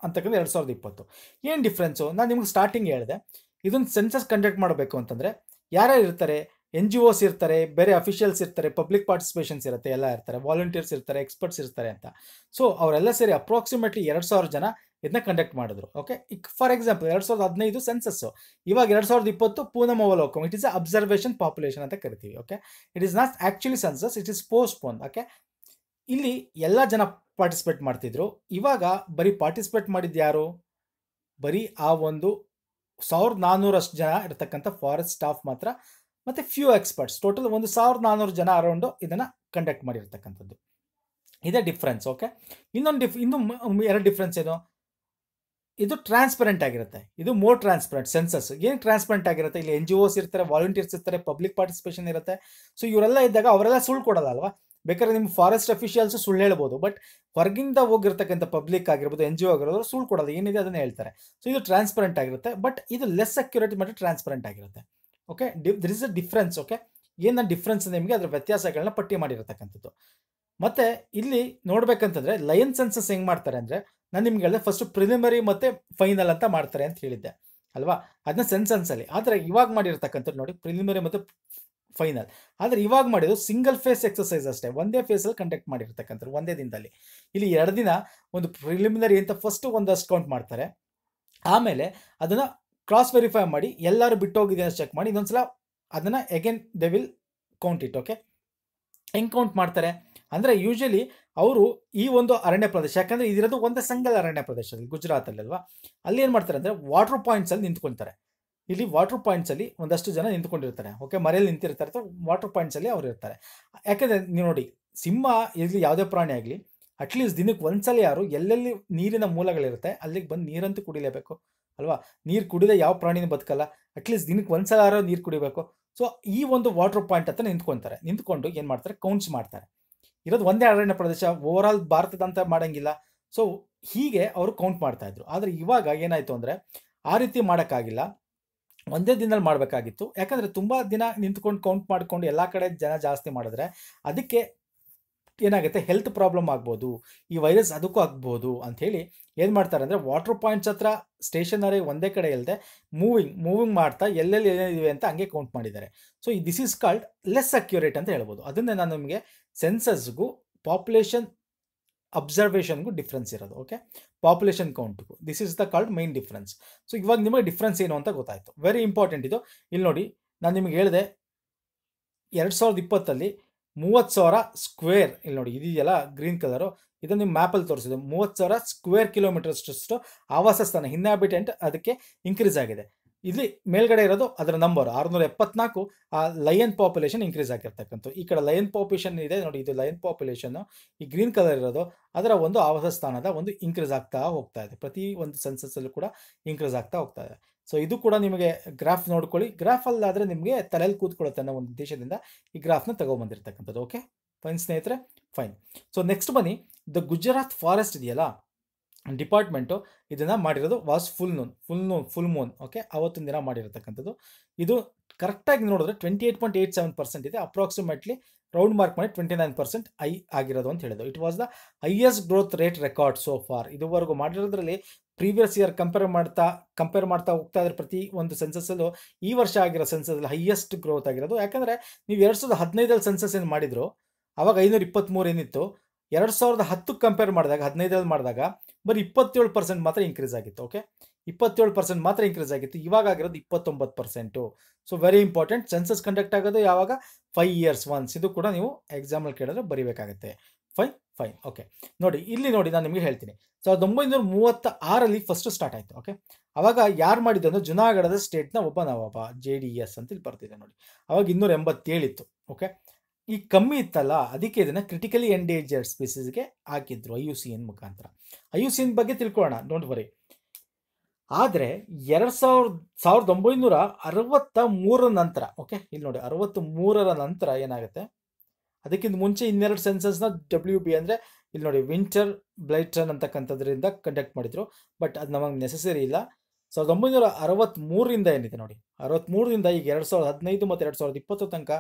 ಅಂತಕ್ಕಂಥ ಎರಡು ಸಾವಿರದ ಇಪ್ಪತ್ತು ಏನು ಡಿಫ್ರೆನ್ಸು ನಾನು ನಿಮ್ಗೆ ಸ್ಟಾರ್ಟಿಂಗ್ ಹೇಳಿದೆ ಇದೊಂದು ಸೆನ್ಸಸ್ ಕಂಡಕ್ಟ್ ಮಾಡಬೇಕು ಅಂತಂದರೆ ಯಾರ್ಯಾರು ಇರ್ತಾರೆ ಎನ್ ಜಿ ಓಸ್ ಇರ್ತಾರೆ ಬೇರೆ ಅಫಿಷಿಯಲ್ಸ್ ಇರ್ತಾರೆ ಪಬ್ಲಿಕ್ ಪಾರ್ಟಿಸಿಪೇಷನ್ಸ್ ಇರುತ್ತೆ ಎಲ್ಲ ಇರ್ತಾರೆ ವಾಲಂಟಿಯರ್ಸ್ ಇರ್ತಾರೆ ಎಕ್ಸ್ಪರ್ಟ್ಸ್ ಇರ್ತಾರೆ ಅಂತ ಸೊ ಅವರೆಲ್ಲ ಸೇರಿ ಅಪ್ರಾಕ್ಸಿಮೇಟ್ಲಿ ಎರಡು ಸಾವಿರ ಜನ ಇದನ್ನ ಕಂಡಕ್ಟ್ ಮಾಡಿದ್ರು ಓಕೆ ಫಾರ್ ಎಕ್ಸಾಂಪಲ್ ಎರಡು ಸಾವಿರದ ಹದಿನೈದು ಸೆನ್ಸಸ್ಸು ಇವಾಗ ಎರಡು ಸಾವಿರದ ಇಪ್ಪತ್ತು Poonam Avlokan it is observation population ಅಂತ ಕರಿತೀವಿ okay it is not actually census it is postpone okay ಇಲ್ಲಿ ಎಲ್ಲ ಜನ ಪಾರ್ಟಿಸಿಪೇಟ್ ಮಾಡ್ತಿದ್ರು ಇವಾಗ ಬರೀ ಪಾರ್ಟಿಸಿಪೇಟ್ ಮಾಡಿದ್ದು ಯಾರು ಬರೀ ಆ ಒಂದು ಸಾವಿರದ ನಾನ್ನೂರಷ್ಟು ಜನ ಇರ್ತಕ್ಕಂಥ ಫಾರೆಸ್ಟ್ ಸ್ಟಾಫ್ ಮಾತ್ರ ಮತ್ತು ಫ್ಯೂ ಎಕ್ಸ್ಪರ್ಟ್ಸ್ ಟೋಟಲ್ ಒಂದು ಸಾವಿರದ ನಾನ್ನೂರು ಜನ ಅರೌಂಡು ಇದನ್ನು ಕಂಡಕ್ಟ್ ಮಾಡಿರ್ತಕ್ಕಂಥದ್ದು ಇದೇ ಡಿಫ್ರೆನ್ಸ್ ಓಕೆ ಇನ್ನೊಂದು ಡಿಫ್ ಇನ್ನು ಎರಡು ಡಿಫ್ರೆನ್ಸ್ ಏನು ಇದು ಟ್ರಾನ್ಸ್ಪರೆಂಟ್ ಆಗಿರುತ್ತೆ ಇದು ಮೋರ್ ಟ್ರಾನ್ಸ್ಪರೆಂಟ್ ಸೆನ್ಸಸ್ ಏನು ಟ್ರಾನ್ಸ್ಪರೆಂಟ್ ಆಗಿರುತ್ತೆ ಇಲ್ಲಿ ಎನ್ ಜಿ ಓಸ್ ಇರ್ತಾರೆ ವಾಲಂಟಿಯರ್ಸ್ ಇರ್ತಾರೆ ಪಬ್ಲಿಕ್ ಪಾರ್ಟಿಸಿಪೇಷನ್ ಇರುತ್ತೆ ಸೊ ಇವರೆಲ್ಲ ಇದ್ದಾಗ ಅವರೆಲ್ಲ ಸುಳ್ಳು ಕೊಡಲ್ಲ ಅಲ್ವಾ ಬೇಕಾದ್ರೆ ನಿಮ್ಮ ಫಾರೆಸ್ಟ್ ಅಫಿಷಿಯಲ್ಸ್ ಸುಳ್ಳು ಹೇಳ್ಬೋದು ಬಟ್ ಹೊರಗಿಂದ ಹೋಗಿರ್ತಕ್ಕಂಥ ಪಬ್ಲಿಕ್ ಆಗಿರ್ಬೋದು ಎನ್ ಜಿ ಒ ಆಗಿರೋದು ಸುಳ್ಳು ಕೊಡೋದು ಏನಿದೆ ಅದನ್ನ ಹೇಳ್ತಾರೆ ಸೊ ಇದು ಟ್ರಾನ್ಸ್ಪರೆಂಟ್ ಆಗಿರುತ್ತೆ ಬಟ್ ಇದು ಲೆಸ್ ಅಕ್ಯುರೇಟ್ ಮತ್ತು ಟ್ರಾನ್ಸ್ಪರೆಂಟ್ ಆಗಿರುತ್ತೆ okay there is a difference okay ಏನ ಡಿಫ್ರೆನ್ಸ್ ನಿಮಗೆ ಅದರ ವ್ಯತ್ಯಾಸಗಳನ್ನ ಪಟ್ಟಿ ಮಾಡಿರತಕ್ಕಂಥದ್ದು ಮತ್ತೆ ಇಲ್ಲಿ ನೋಡ್ಬೇಕಂತಂದ್ರೆ ಲಯನ್ ಸೆನ್ಸಸ್ ಹೆಂಗ್ ಮಾಡ್ತಾರೆ ಅಂದ್ರೆ ನಾನು ನಿಮ್ಗೆ ಹೇಳಿದೆ ಫಸ್ಟ್ ಪ್ರಿಲಿಮರಿ ಮತ್ತೆ ಫೈನಲ್ ಅಂತ ಮಾಡ್ತಾರೆ ಅಂತ ಹೇಳಿದ್ದೆ ಅಲ್ವಾ ಅದನ್ನ ಅಲ್ಲಿ ಆದ್ರೆ ಇವಾಗ ಮಾಡಿರ್ತಕ್ಕಂಥದ್ದು ನೋಡಿ ಪ್ರಿಲಿಮರಿ ಮತ್ತು ಫೈನಲ್ ಆದರೆ ಇವಾಗ ಮಾಡಿದ್ದು ಸಿಂಗಲ್ ಫೇಸ್ ಎಕ್ಸಸೈಸ್ ಅಷ್ಟೇ ಒಂದೇ ಫೇಸಲ್ಲಿ ಕಂಡಕ್ಟ್ ಮಾಡಿರ್ತಕ್ಕಂಥದ್ದು ಒಂದೇ ದಿನದಲ್ಲಿ ಇಲ್ಲಿ ಎರಡು ದಿನ ಒಂದು ಪ್ರಿಲಿಮಿನರಿ ಅಂತ ಫಸ್ಟ್ ಒಂದಷ್ಟು ಕೌಂಟ್ ಮಾಡ್ತಾರೆ ಆಮೇಲೆ ಅದನ್ನು ಕ್ರಾಸ್ ವೆರಿಫೈ ಮಾಡಿ ಎಲ್ಲರೂ ಬಿಟ್ಟೋಗಿದೆ ಅಂತ ಚೆಕ್ ಮಾಡಿ ಇನ್ನೊಂದ್ಸಲ ಅದನ್ನು again they will count it okay ಹೆಂಗೆ ಕೌಂಟ್ ಮಾಡ್ತಾರೆ ಅಂದರೆ ಯೂಶಲಿ ಅವರು ಈ ಒಂದು ಅರಣ್ಯ ಪ್ರದೇಶ ಯಾಕಂದರೆ ಇದಿರೋದು ಒಂದೇ ಸಂಗಲ್ ಅರಣ್ಯ ಪ್ರದೇಶದಲ್ಲಿ ಗುಜರಾತಲ್ಲಿ ಅಲ್ವಾ ಅಲ್ಲಿ ಏನು ಮಾಡ್ತಾರೆ ಅಂದರೆ ವಾಟರ್ ಪಾಯಿಂಟ್ಸಲ್ಲಿ ನಿಂತ್ಕೊಳ್ತಾರೆ ಇಲ್ಲಿ ವಾಟರ್ ಪಾಯಿಂಟ್ಸಲ್ಲಿ ಒಂದಷ್ಟು ಜನ ನಿಂತ್ಕೊಂಡಿರ್ತಾರೆ ಓಕೆ ಮರೆಯಲ್ಲಿ ನಿಂತಿರ್ತಾರೆ ಅಥವಾ ವಾಟರ್ ಪಾಯಿಂಟ್ಸಲ್ಲಿ ಅವರು ಇರ್ತಾರೆ ಯಾಕೆಂದರೆ ನೀವು ನೋಡಿ ಸಿಂಹ ಇಲ್ಲಿ ಯಾವುದೇ ಪ್ರಾಣಿ ಆಗಲಿ ಅಟ್ಲೀಸ್ಟ್ ದಿನಕ್ಕೆ ಒಂದ್ಸಲ ಯಾರು ಎಲ್ಲೆಲ್ಲಿ ನೀರಿನ ಮೂಲಗಳಿರುತ್ತೆ ಅಲ್ಲಿಗೆ ಬಂದು ನೀರಂತೂ ಕುಡಿಲೇಬೇಕು ಅಲ್ವಾ ನೀರು ಕುಡಿದ ಯಾವ ಪ್ರಾಣಿನೂ ಬದುಕಲ್ಲ ಅಟ್ಲೀಸ್ಟ್ ದಿನಕ್ಕೆ ಒಂದ್ಸಲ ಯಾರು ನೀರು ಕುಡಿಬೇಕು ಸೊ ಈ ಒಂದು ವಾಟರ್ ಪಾಯಿಂಟ್ ಹತ್ರ ನಿಂತ್ಕೊತಾರೆ ನಿಂತ್ಕೊಂಡು ಏನು ಮಾಡ್ತಾರೆ ಕೌಂಟ್ಸ್ ಮಾಡ್ತಾರೆ ಇರೋದು ಒಂದೇ ಅರಣ್ಯ ಪ್ರದೇಶ ಓವರ್ ಆಲ್ ಭಾರತದಂತ ಮಾಡೋಂಗಿಲ್ಲ ಸೊ ಹೀಗೆ ಅವರು ಕೌಂಟ್ ಮಾಡ್ತಾ ಇದ್ರು ಆದರೆ ಇವಾಗ ಏನಾಯಿತು ಅಂದರೆ ಆ ರೀತಿ ಮಾಡೋಕ್ಕಾಗಿಲ್ಲ ಒಂದೇ ದಿನದಲ್ಲಿ ಮಾಡಬೇಕಾಗಿತ್ತು ಯಾಕಂದರೆ ತುಂಬ ದಿನ ನಿಂತ್ಕೊಂಡು ಕೌಂಟ್ ಮಾಡಿಕೊಂಡು ಎಲ್ಲ ಕಡೆ ಜನ ಜಾಸ್ತಿ ಮಾಡಿದ್ರೆ ಅದಕ್ಕೆ ಏನಾಗುತ್ತೆ ಹೆಲ್ತ್ ಪ್ರಾಬ್ಲಮ್ ಆಗ್ಬೋದು ಈ ವೈರಸ್ ಅದಕ್ಕೂ ಆಗ್ಬೋದು ಅಂಥೇಳಿ ಏನು ಮಾಡ್ತಾರೆ ಅಂದರೆ ವಾಟರ್ ಪಾಯಿಂಟ್ಸ್ ಹತ್ರ ಸ್ಟೇಷನರಿ ಒಂದೇ ಕಡೆ ಇಲ್ಲದೆ ಮೂವಿಂಗ್ ಮೂವಿಂಗ್ ಮಾಡ್ತಾ ಎಲ್ಲೆಲ್ಲಿ ಏನೇನಿವೆ ಅಂತ ಹಂಗೆ ಕೌಂಟ್ ಮಾಡಿದ್ದಾರೆ ಸೊ ಈ this is called less accurate ಅಂತ ಹೇಳ್ಬೋದು ಅದನ್ನೇ ನಾನು ನಿಮಗೆ ಸೆನ್ಸಸ್ಗೂ ಪಾಪ್ಯುಲೇಷನ್ ಅಬ್ಸರ್ವೇಷನ್ಗೂ ಡಿಫ್ರೆನ್ಸ್ ಇರೋದು ಓಕೆ ಪಾಪ್ಯುಲೇಷನ್ ಕೌಂಟ್ಗೂ this is the called main difference so ಇವಾಗ ನಿಮಗೆ ಡಿಫ್ರೆನ್ಸ್ ಏನು ಅಂತ ಗೊತ್ತಾಯಿತು ವೆರಿ ಇಂಪಾರ್ಟೆಂಟ್ ಇದು ಇಲ್ಲಿ ನೋಡಿ ನಾನು ನಿಮಗೆ ಹೇಳಿದೆ ಎರಡು ಸಾವಿರದ ಇಪ್ಪತ್ತಲ್ಲಿ ಮೂವತ್ತು ಸಾವಿರ ಸ್ಕ್ವೇರ್ ಇಲ್ಲಿ ನೋಡಿ ಇದೆಯಲ್ಲ ಗ್ರೀನ್ ಕಲರು ಇದನ್ನು ನಿಮ್ಮ ಮ್ಯಾಪಲ್ಲಿ ತೋರಿಸಿದೆ ಮೂವತ್ತು ಸಾವಿರ ಸ್ಕ್ವೇರ್ ಕಿಲೋಮೀಟರ್ಸ್ಟಷ್ಟು ಆವಾಸ ಸ್ಥಾನ ಇನ್ಹ್ಯಾಬಿಟೆಂಟ್ ಅದಕ್ಕೆ ಇನ್ಕ್ರೀಸ್ ಆಗಿದೆ ಇಲ್ಲಿ ಮೇಲ್ಗಡೆ ಇರೋದು ಅದರ ನಂಬರ್ ಆರುನೂರ ಎಪ್ಪತ್ನಾಲ್ಕು ಆ ಲಯನ್ ಪಾಪ್ಯುಲೇಷನ್ ಇನ್ಕ್ರೀಸ್ ಆಗಿರ್ತಕ್ಕಂಥ ಈ ಕಡೆ ಲಯನ್ ಪಾಪ್ಯುಲೇಷನ್ ಇದೆ ನೋಡಿ ಇದು ಲಯನ್ ಪಾಪ್ಯುಲೇಷನ್ ಈ ಗ್ರೀನ್ ಕಲರ್ ಇರೋದು ಅದರ ಒಂದು ಆವಾಸ ಸ್ಥಾನದ ಒಂದು ಇನ್ಕ್ರೀಸ್ ಆಗ್ತಾ ಹೋಗ್ತಾ ಇದೆ ಪ್ರತಿ ಒಂದು ಸೆನ್ಸಸ್ ಅಲ್ಲೂ ಕೂಡ ಇನ್ಕ್ರೀಸ್ ಆಗ್ತಾ ಹೋಗ್ತಾ ಇದೆ ಸೊ ಇದು ಕೂಡ ನಿಮಗೆ ಗ್ರಾಫ್ ನೋಡ್ಕೊಳ್ಳಿ ಗ್ರಾಫ್ ಅಲ್ಲಾದ್ರೆ ನಿಮಗೆ ತಲೆಯಲ್ಲಿ ಕೂತ್ಕೊಳ್ಳುತ್ತೆ ಅನ್ನೋ ಒಂದು ಉದ್ದೇಶದಿಂದ ಈ ಗ್ರಾಫ್ನ ತಗೊಂಬಂದಿರ್ತಕ್ಕಂಥದ್ದು ಓಕೆ ಫೈನ್ ಸ್ನೇಹಿತರೆ ಫೈನ್ ಸೊ ನೆಕ್ಸ್ಟ್ ಬನ್ನಿ ದ ಗುಜರಾತ್ ಫಾರೆಸ್ಟ್ ಇದೆಯಲ್ಲ ಡಿಪಾರ್ಟ್ಮೆಂಟು ಇದನ್ನು ಮಾಡಿರೋದು was full moon full moon full moon okay ಅವತ್ತಿನ ದಿನ ಮಾಡಿರತಕ್ಕಂಥದ್ದು ಇದು ಕರೆಕ್ಟಾಗಿ ನೋಡಿದ್ರೆ twenty eight point eight seven percent ಇದೆ ಅಪ್ರಾಕ್ಸಿಮೇಟ್ಲಿ ರೌಂಡ್ ಮಾರ್ಕ್ ಮಾಡಿ ಟ್ವೆಂಟಿ ನೈನ್ ಪರ್ಸೆಂಟ್ ಐ ಆಗಿರೋದು ಅಂತ ಹೇಳೋದು it was the highest growth rate record so far ಇದುವರೆಗೂ ಮಾಡಿರೋದ್ರಲ್ಲಿ ಪ್ರೀವಿಯಸ್ ಇಯರ್ ಕಂಪೇರ್ ಮಾಡ್ತಾ ಕಂಪೇರ್ ಮಾಡ್ತಾ ಹೋಗ್ತಾ ಇದ್ರೆ ಪ್ರತಿ ಒಂದು ಸೆನ್ಸಸ್ಸಲ್ಲೂ ಈ ವರ್ಷ ಆಗಿರೋ ಸೆನ್ಸಸ್ಸಲ್ಲಿ ಹೈಯೆಸ್ಟ್ ಗ್ರೋತ್ ಆಗಿರೋದು ಯಾಕಂದರೆ ನೀವು ಎರಡು ಸಾವಿರದ ಹದಿನೈದಲ್ಲಿ ಸೆನ್ಸಸ್ ಏನು ಮಾಡಿದ್ರು ಅವಾಗ ಐನೂರ ಇಪ್ಪತ್ತ್ಮೂರು ಏನಿತ್ತು ಎರಡು ಸಾವಿರದ ಹತ್ತು ಕಂಪೇರ್ ಮಾಡಿದಾಗ ಹದಿನೈದರಲ್ಲಿ ಮಾಡಿದಾಗ ಬರೀ ಇಪ್ಪತ್ತೇಳು ಪರ್ಸೆಂಟ್ ಮಾತ್ರ ಇನ್ಕ್ರೀಸ್ ಆಗಿತ್ತು ಓಕೆ ಇಪ್ಪತ್ತೇಳು ಪರ್ಸೆಂಟ್ ಮಾತ್ರ ಇನ್ಕ್ರೀಸ್ ಆಗಿತ್ತು ಇವಾಗ ಆಗಿರೋದು ಇಪ್ಪತ್ತೊಂಬತ್ತು percent so very important census conduct ಆಗೋದು ಯಾವಾಗ ಫೈವ್ ಇಯರ್ಸ್ ಒನ್ಸ್ ಇದು ಕೂಡ ನೀವು ಎಕ್ಸಾಮಲ್ಲಿ ಕೇಳಿದ್ರೆ ಬರೀಬೇಕಾಗುತ್ತೆ ಫೈನ್ ಫೈನ್ ಓಕೆ ನೋಡಿ ಇಲ್ಲಿ ನೋಡಿ ನಾನು ನಿಮಗೆ ಹೇಳ್ತೀನಿ ಸಾವಿರದ ಒಂಬೈನೂರ ಮೂವತ್ತ ಆರಲ್ಲಿ ಫಸ್ಟ್ ಸ್ಟಾರ್ಟ್ ಆಯಿತು ಓಕೆ ಅವಾಗ ಯಾರು ಮಾಡಿದ್ದು ಅಂದರೆ ಜುನಾಗಢದ ಸ್ಟೇಟ್ನ ಒಬ್ಬ ನವಾಬ ಜೆ ಡಿ ಎಸ್ ಅಂತ ಇಲ್ಲಿ ಬರ್ತಿದೆ ನೋಡಿ ಅವಾಗ ಇನ್ನೂರ ಎಂಬತ್ತೇಳಿತ್ತು ಓಕೆ ಈ ಕಮ್ಮಿ ಇತ್ತಲ್ಲ ಅದಕ್ಕೆ ಇದನ್ನು ಕ್ರಿಟಿಕಲಿ ಎಂಡೇಂಜರ್ಡ್ ಸ್ಪೀಸಸ್ಗೆ ಹಾಕಿದ್ರು ಐ ಯು ಸಿ ಎನ್ ಮುಖಾಂತರ ಐ ಯು ಸಿ ಎನ್ ಬಗ್ಗೆ ತಿಳ್ಕೊಳ್ಳೋಣ ಡೋಂಟ್ ವರಿ ಆದರೆ ಎರಡು ಸಾವಿರದ ಸಾವಿರದ ಒಂಬೈನೂರ ಅರವತ್ತ ಮೂರರ ನಂತರ ಓಕೆ ಇಲ್ಲಿ ನೋಡಿ ಅರವತ್ತು ಮೂರರ ನಂತರ ಏನಾಗುತ್ತೆ ಅದಕ್ಕಿಂತ ಮುಂಚೆ ಇನ್ನೆರಡು ಸೆನ್ಸಸ್ನ ಡಬ್ಲ್ಯೂ ಬಿ ಅಂದರೆ ಇಲ್ಲಿ ನೋಡಿ ವಿಂಟರ್ ಬ್ಲೈಟನ್ ಅಂತಕ್ಕಂಥದ್ರಿಂದ ಕಂಡಕ್ಟ್ ಮಾಡಿದರು ಬಟ್ ಅದು ನಮಗೆ ನೆಸೆಸರಿ ಇಲ್ಲ ಸಾವಿರದ ಒಂಬೈನೂರ ಅರವತ್ತ್ಮೂರರಿಂದ ಏನಿದೆ ನೋಡಿ ಅರವತ್ತ್ಮೂರರಿಂದ ಈಗ ಎರಡು ಸಾವಿರದ ಹದಿನೈದು ಮತ್ತು ಎರಡು ಸಾವಿರದ ಇಪ್ಪತ್ತು ತನಕ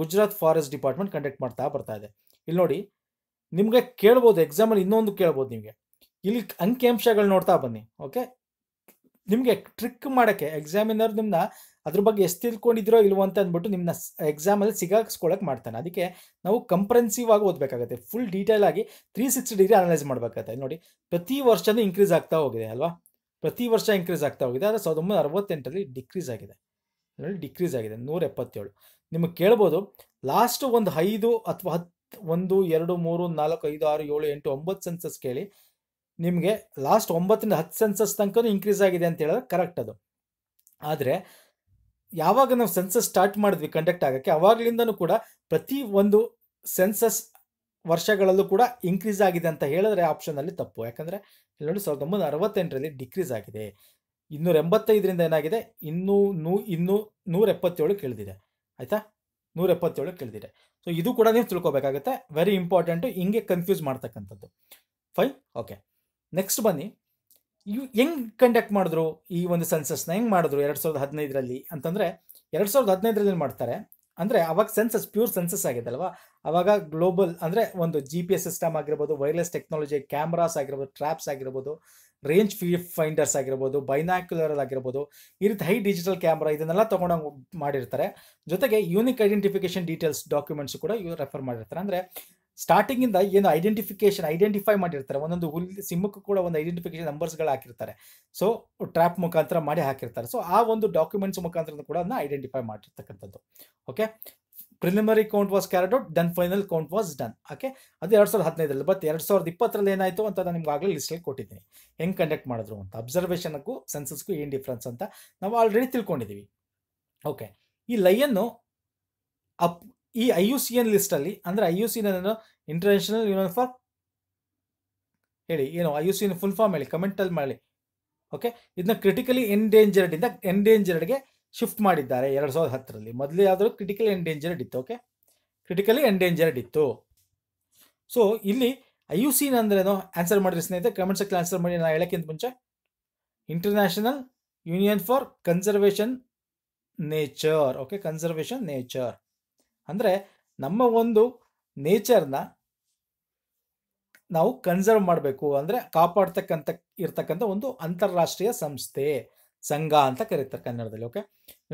ಗುಜರಾತ್ ಫಾರೆಸ್ಟ್ ಡಿಪಾರ್ಟ್ಮೆಂಟ್ ಕಂಡಕ್ಟ್ ಮಾಡ್ತಾ ಬರ್ತಾ ಇದೆ ಇಲ್ಲಿ ನೋಡಿ ನಿಮಗೆ ಕೇಳ್ಬೋದು ಎಕ್ಸಾಮಲ್ಲಿ ಇನ್ನೊಂದು ಕೇಳ್ಬೋದು ನಿಮಗೆ ಇಲ್ಲಿ ಅಂಕಿಅಂಶಗಳು ನೋಡ್ತಾ ಬನ್ನಿ ಓಕೆ ನಿಮಗೆ ಟ್ರಿಕ್ ಮಾಡೋಕ್ಕೆ ಎಕ್ಸಾಮಿನರ್ ನಿಮ್ಮನ್ನ ಅದ್ರ ಬಗ್ಗೆ ಎಷ್ಟು ತಿಳ್ಕೊಂಡಿದ್ರೋ ಇಲ್ವೋ ಅಂತ ಅಂದ್ಬಿಟ್ಟು ನಿಮ್ಮನ್ನ ಎಕ್ಸಾಮಲ್ಲಿ ಸಿಗಾಕ್ಸ್ಕೊಳಕ್ಕೆ ಮಾಡ್ತಾನೆ ಅದಕ್ಕೆ ನಾವು ಕಂಪ್ರೆನ್ಸಿವ್ ಆಗಿ ಓದಬೇಕಾಗತ್ತೆ ಫುಲ್ ಡೀಟೇಲ್ ಆಗಿ ತ್ರೀ ಸಿಕ್ಸ್ಟಿ ಡಿಗ್ರಿ ಅನಲೈಸ್ ಮಾಡಬೇಕಾಗುತ್ತೆ ನೋಡಿ ಪ್ರತಿ ವರ್ಷನೂ ಇನ್ಕ್ರೀಸ್ ಆಗ್ತಾ ಹೋಗಿದೆ ಅಲ್ವಾ ಪ್ರತಿ ವರ್ಷ ಇನ್ಕ್ರೀಸ್ ಆಗ್ತಾ ಹೋಗಿದೆ ಆದರೆ ಸಾವಿರದ ಒಂಬೈನೂರ ಅರವತ್ತೆಂಟರಲ್ಲಿ ಡಿಕ್ರೀಸ್ ಆಗಿದೆ ಅದರಲ್ಲಿ ಡಿಕ್ರೀಸ್ ಆಗಿದೆ ನೂರ ಎಪ್ಪತ್ತೇಳು ನಿಮಗೆ ಕೇಳ್ಬೋದು ಲಾಸ್ಟ್ ಒಂದು ಐದು ಅಥವಾ ಹತ್ತು ಒಂದು ಎರಡು ಮೂರು ನಾಲ್ಕು ಐದು ಆರು ಏಳು ಎಂಟು ಒಂಬತ್ತು ಸೆನ್ಸಸ್ ಕೇಳಿ ನಿಮಗೆ ಲಾಸ್ಟ್ ಒಂಬತ್ತರಿಂದ ಹತ್ತು ಸೆನ್ಸಸ್ ತನಕ ಇನ್ಕ್ರೀಸ್ ಆಗಿದೆ ಅಂತ ಹೇಳಿದ್ರೆ ಕರೆಕ್ಟ್ ಅದು ಆದರೆ ಯಾವಾಗ ನಾವು ಸೆನ್ಸಸ್ ಸ್ಟಾರ್ಟ್ ಮಾಡಿದ್ವಿ ಕಂಡಕ್ಟ್ ಆಗೋಕ್ಕೆ ಅವಾಗಲಿಂದನೂ ಕೂಡ ಪ್ರತಿ ಒಂದು ಸೆನ್ಸಸ್ ವರ್ಷಗಳಲ್ಲೂ ಕೂಡ ಇನ್ಕ್ರೀಸ್ ಆಗಿದೆ ಅಂತ ಹೇಳಿದ್ರೆ ಅಲ್ಲಿ ತಪ್ಪು ಯಾಕಂದರೆ ಇಲ್ಲಿ ಸಾವಿರದ ಒಂಬೈನೂರ ಅರವತ್ತೆಂಟರಲ್ಲಿ ಡಿಕ್ರೀಸ್ ಆಗಿದೆ ಇನ್ನೂರ ಎಂಬತ್ತೈದರಿಂದ ಏನಾಗಿದೆ ಇನ್ನೂ ನೂ ಇನ್ನೂ ನೂರ ಎಪ್ಪತ್ತೇಳು ಕೇಳಿದಿದೆ ಆಯಿತಾ ನೂರ ಎಪ್ಪತ್ತೇಳು ಕೇಳಿದಿದೆ ಸೊ ಇದು ಕೂಡ ನೀವು ತಿಳ್ಕೊಬೇಕಾಗುತ್ತೆ ವೆರಿ ಇಂಪಾರ್ಟೆಂಟು ಹಿಂಗೆ ಕನ್ಫ್ಯೂಸ್ ಮಾಡ್ತಕ್ಕಂಥದ್ದು ಫೈನ್ ಓಕೆ ನೆಕ್ಸ್ಟ್ ಬನ್ನಿ ಇವು ಹೆಂಗೆ ಕಂಡಕ್ಟ್ ಮಾಡಿದ್ರು ಈ ಒಂದು ಸೆನ್ಸಸ್ನ ಹೆಂಗೆ ಮಾಡಿದ್ರು ಎರಡು ಸಾವಿರದ ಹದಿನೈದರಲ್ಲಿ ಅಂತಂದರೆ ಎರಡು ಸಾವಿರದ ಹದಿನೈದರಲ್ಲಿ ಮಾಡ್ತಾರೆ ಅಂದರೆ ಅವಾಗ ಸೆನ್ಸಸ್ ಪ್ಯೂರ್ ಸೆನ್ಸಸ್ ಆಗಿದೆ ಅಲ್ವಾ ಅವಾಗ ಗ್ಲೋಬಲ್ ಅಂದರೆ ಒಂದು ಜಿ ಪಿ ಎಸ್ ಸಿಸ್ಟಮ್ ಆಗಿರ್ಬೋದು ವೈರ್ಲೆಸ್ ಟೆಕ್ನಾಲಜಿ ಕ್ಯಾಮ್ರಾಸ್ ಆಗಿರ್ಬೋದು ಟ್ರಾಪ್ಸ್ ಆಗಿರ್ಬೋದು ರೇಂಜ್ ಫೀ ಫೈಂಡರ್ಸ್ ಆಗಿರ್ಬೋದು ಬೈನಾಕ್ಯುಲರ್ ಆಗಿರ್ಬೋದು ಈ ರೀತಿ ಹೈ ಡಿಜಿಟಲ್ ಕ್ಯಾಮ್ರಾ ಇದನ್ನೆಲ್ಲ ತೊಗೊಂಡು ಮಾಡಿರ್ತಾರೆ ಜೊತೆಗೆ ಯೂನಿಕ್ ಐಡೆಂಟಿಫಿಕೇಶನ್ ಡೀಟೇಲ್ಸ್ ಡಾಕ್ಯುಮೆಂಟ್ಸ್ ಕೂಡ ಇವರು ರೆಫರ್ ಮಾಡಿರ್ತಾರೆ ಅಂದರೆ ಸ್ಟಾರ್ಟಿಂಗಿಂದ ಏನು ಐಡೆಂಟಿಫಿಕೇಶನ್ ಐಡೆಂಟಿಫೈ ಮಾಡಿರ್ತಾರೆ ಒಂದೊಂದು ಹುಲ್ ಸಿಮ್ಮಕ್ಕೂ ಕೂಡ ಒಂದು ಐಡೆಂಟಿಫಿಕೇಶನ್ ನಂಬರ್ಸ್ಗಳು ಹಾಕಿರ್ತಾರೆ ಸೊ ಟ್ರ್ಯಾಪ್ ಮುಖಾಂತರ ಮಾಡಿ ಹಾಕಿರ್ತಾರೆ ಸೊ ಆ ಒಂದು ಡಾಕ್ಯುಮೆಂಟ್ಸ್ ಮುಖಾಂತರ ಕೂಡ ಅದನ್ನ ಐಡೆಂಟಿಫೈ ಮಾಡಿರ್ತಕ್ಕಂಥದ್ದು okay preliminary count was carried out then final count was done okay ಅದು ಎರಡು ಸಾವಿರದ ಹದಿನೈದರಲ್ಲಿ ಬಟ್ ಎರಡು ಸಾವಿರದ ಇಪ್ಪತ್ತರಲ್ಲಿ ಏನಾಯಿತು ಅಂತ ನಾನು ನಿಮ್ಗೆ ಆಗಲೇ ಲಿಸ್ಟಲ್ಲಿ ಕೊಟ್ಟಿದ್ದೀನಿ ಹೆಂಗೆ ಕಂಡಕ್ಟ್ ಮಾಡಿದ್ರು ಅಂತ ಅಬ್ಸರ್ವೇಷನ್ಗೂ ಸೆನ್ಸಸ್ಗೂ ಏನು ಡಿಫ್ರೆನ್ಸ್ ಅಂತ ನಾವು ಆಲ್ರೆಡಿ ತಿಳ್ಕೊಂಡಿದ್ದೀವಿ ಓಕೆ ಈ ಲೈಯನ್ನು ಅಪ್ ಈ ಐ ಯು ಸಿ ಎನ್ ಲಿಸ್ಟಲ್ಲಿ ಅಂದರೆ ಐ ಯು ಸಿ ಏನೇನು ಇಂಟರ್ನ್ಯಾಷನಲ್ ಯೂನಿಯನ್ ಫಾರ್ ಹೇಳಿ ಏನು I U C full form ಹೇಳಿ ಕಮೆಂಟಲ್ಲಿ ಮಾಡಿ ಓಕೆ ಇದನ್ನ ಕ್ರಿಟಿಕಲಿ ಎಂಡೇಂಜರ್ಡ್ ಇಂದ ಎಂಡೇಂಜರ್ಡ್ಗೆ ಶಿಫ್ಟ್ ಮಾಡಿದ್ದಾರೆ ಎರಡು ಸಾವಿರದ ಹತ್ತರಲ್ಲಿ ಮೊದಲೇ ಆದರೂ ಕ್ರಿಟಿಕಲಿ ಎಂಡೇಂಜರ್ಡ್ ಇತ್ತು ಓಕೆ ಕ್ರಿಟಿಕಲಿ ಎಂಡೇಂಜರ್ಡ್ ಇತ್ತು ಸೊ ಇಲ್ಲಿ ಐ ಯು ಸಿನ ಅಂದ್ರೇನು ಆನ್ಸರ್ ಮಾಡಿರಿ ಸ್ನೇಹಿತರೆ ಕಮೆಂಟ್ ಸೆಕ್ಷನ್ ಆನ್ಸರ್ ಮಾಡಿ ನಾನು ಹೇಳೋಕ್ಕಿಂತ ಮುಂಚೆ international union for conservation nature okay conservation nature ಅಂದರೆ ನಮ್ಮ ಒಂದು ನೇಚರ್ನ ನಾವು ಕನ್ಸರ್ವ್ ಮಾಡಬೇಕು ಅಂದರೆ ಕಾಪಾಡ್ತಕ್ಕಂಥ ಇರ್ತಕ್ಕಂಥ ಒಂದು ಅಂತಾರಾಷ್ಟ್ರೀಯ ಸಂಸ್ಥೆ ಸಂಘ ಅಂತ ಕರೀತಾರೆ ಕನ್ನಡದಲ್ಲಿ ಓಕೆ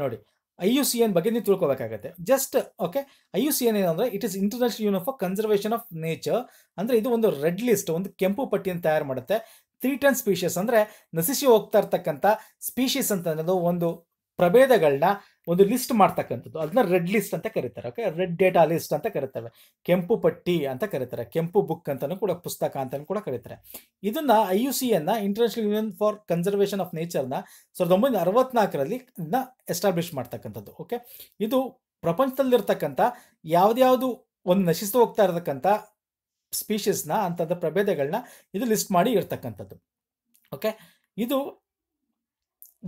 ನೋಡಿ ಐ ಯು ಸಿ ಎನ್ ಬಗ್ಗೆ ನೀವು ತಿಳ್ಕೊಬೇಕಾಗತ್ತೆ just okay I U C N ಏನಂದ್ರೆ it is international union for conservation of nature ಅಂದ್ರೆ ಇದು ಒಂದು ರೆಡ್ ಲಿಸ್ಟ್ ಒಂದು ಕೆಂಪು ಪಟ್ಟಿಯನ್ನು ತಯಾರು ಮಾಡುತ್ತೆ ತ್ರೀ ಟನ್ ಸ್ಪೀಷೀಸ್ ಅಂದ್ರೆ ನಶಿಸಿ ಹೋಗ್ತಾ ಇರ್ತಕ್ಕಂಥ ಸ್ಪೀಷೀಸ್ ಅಂತ ಅನ್ನೋದು ಒಂದು ಪ್ರಭೇದಗಳನ್ನ ಒಂದು ಲಿಸ್ಟ್ ಮಾಡ್ತಕ್ಕಂಥದ್ದು ಅದನ್ನ ರೆಡ್ ಲಿಸ್ಟ್ ಅಂತ ಕರೀತಾರೆ ಓಕೆ ರೆಡ್ ಡೇಟಾ ಲಿಸ್ಟ್ ಅಂತ ಕರೀತಾರೆ ಕೆಂಪು ಪಟ್ಟಿ ಅಂತ ಕರೀತಾರೆ ಕೆಂಪು ಬುಕ್ ಅಂತಲೂ ಕೂಡ ಪುಸ್ತಕ ಅಂತಲೂ ಕೂಡ ಕರೀತಾರೆ ಇದನ್ನ ಐ ಯು ಸಿ ಅನ್ನ international union for conservation of ನೇಚರ್ನ ಸಾವಿರದ ಒಂಬೈನೂರ ಅರವತ್ನಾಲ್ಕರಲ್ಲಿ ಇದನ್ನ ಎಸ್ಟಾಬ್ಲಿಷ್ ಮಾಡ್ತಕ್ಕಂಥದ್ದು ಓಕೆ ಇದು ಪ್ರಪಂಚದಲ್ಲಿರ್ತಕ್ಕಂಥ ಯಾವ್ದ್ಯಾವುದು ಒಂದು ನಶಿಸ್ತು ಹೋಗ್ತಾ ಇರತಕ್ಕಂಥ ಸ್ಪೀಷೀಸ್ನ ಅಂಥದ್ದು ಪ್ರಭೇದಗಳನ್ನ ಇದು ಲಿಸ್ಟ್ ಮಾಡಿ ಇರ್ತಕ್ಕಂಥದ್ದು ಓಕೆ ಇದು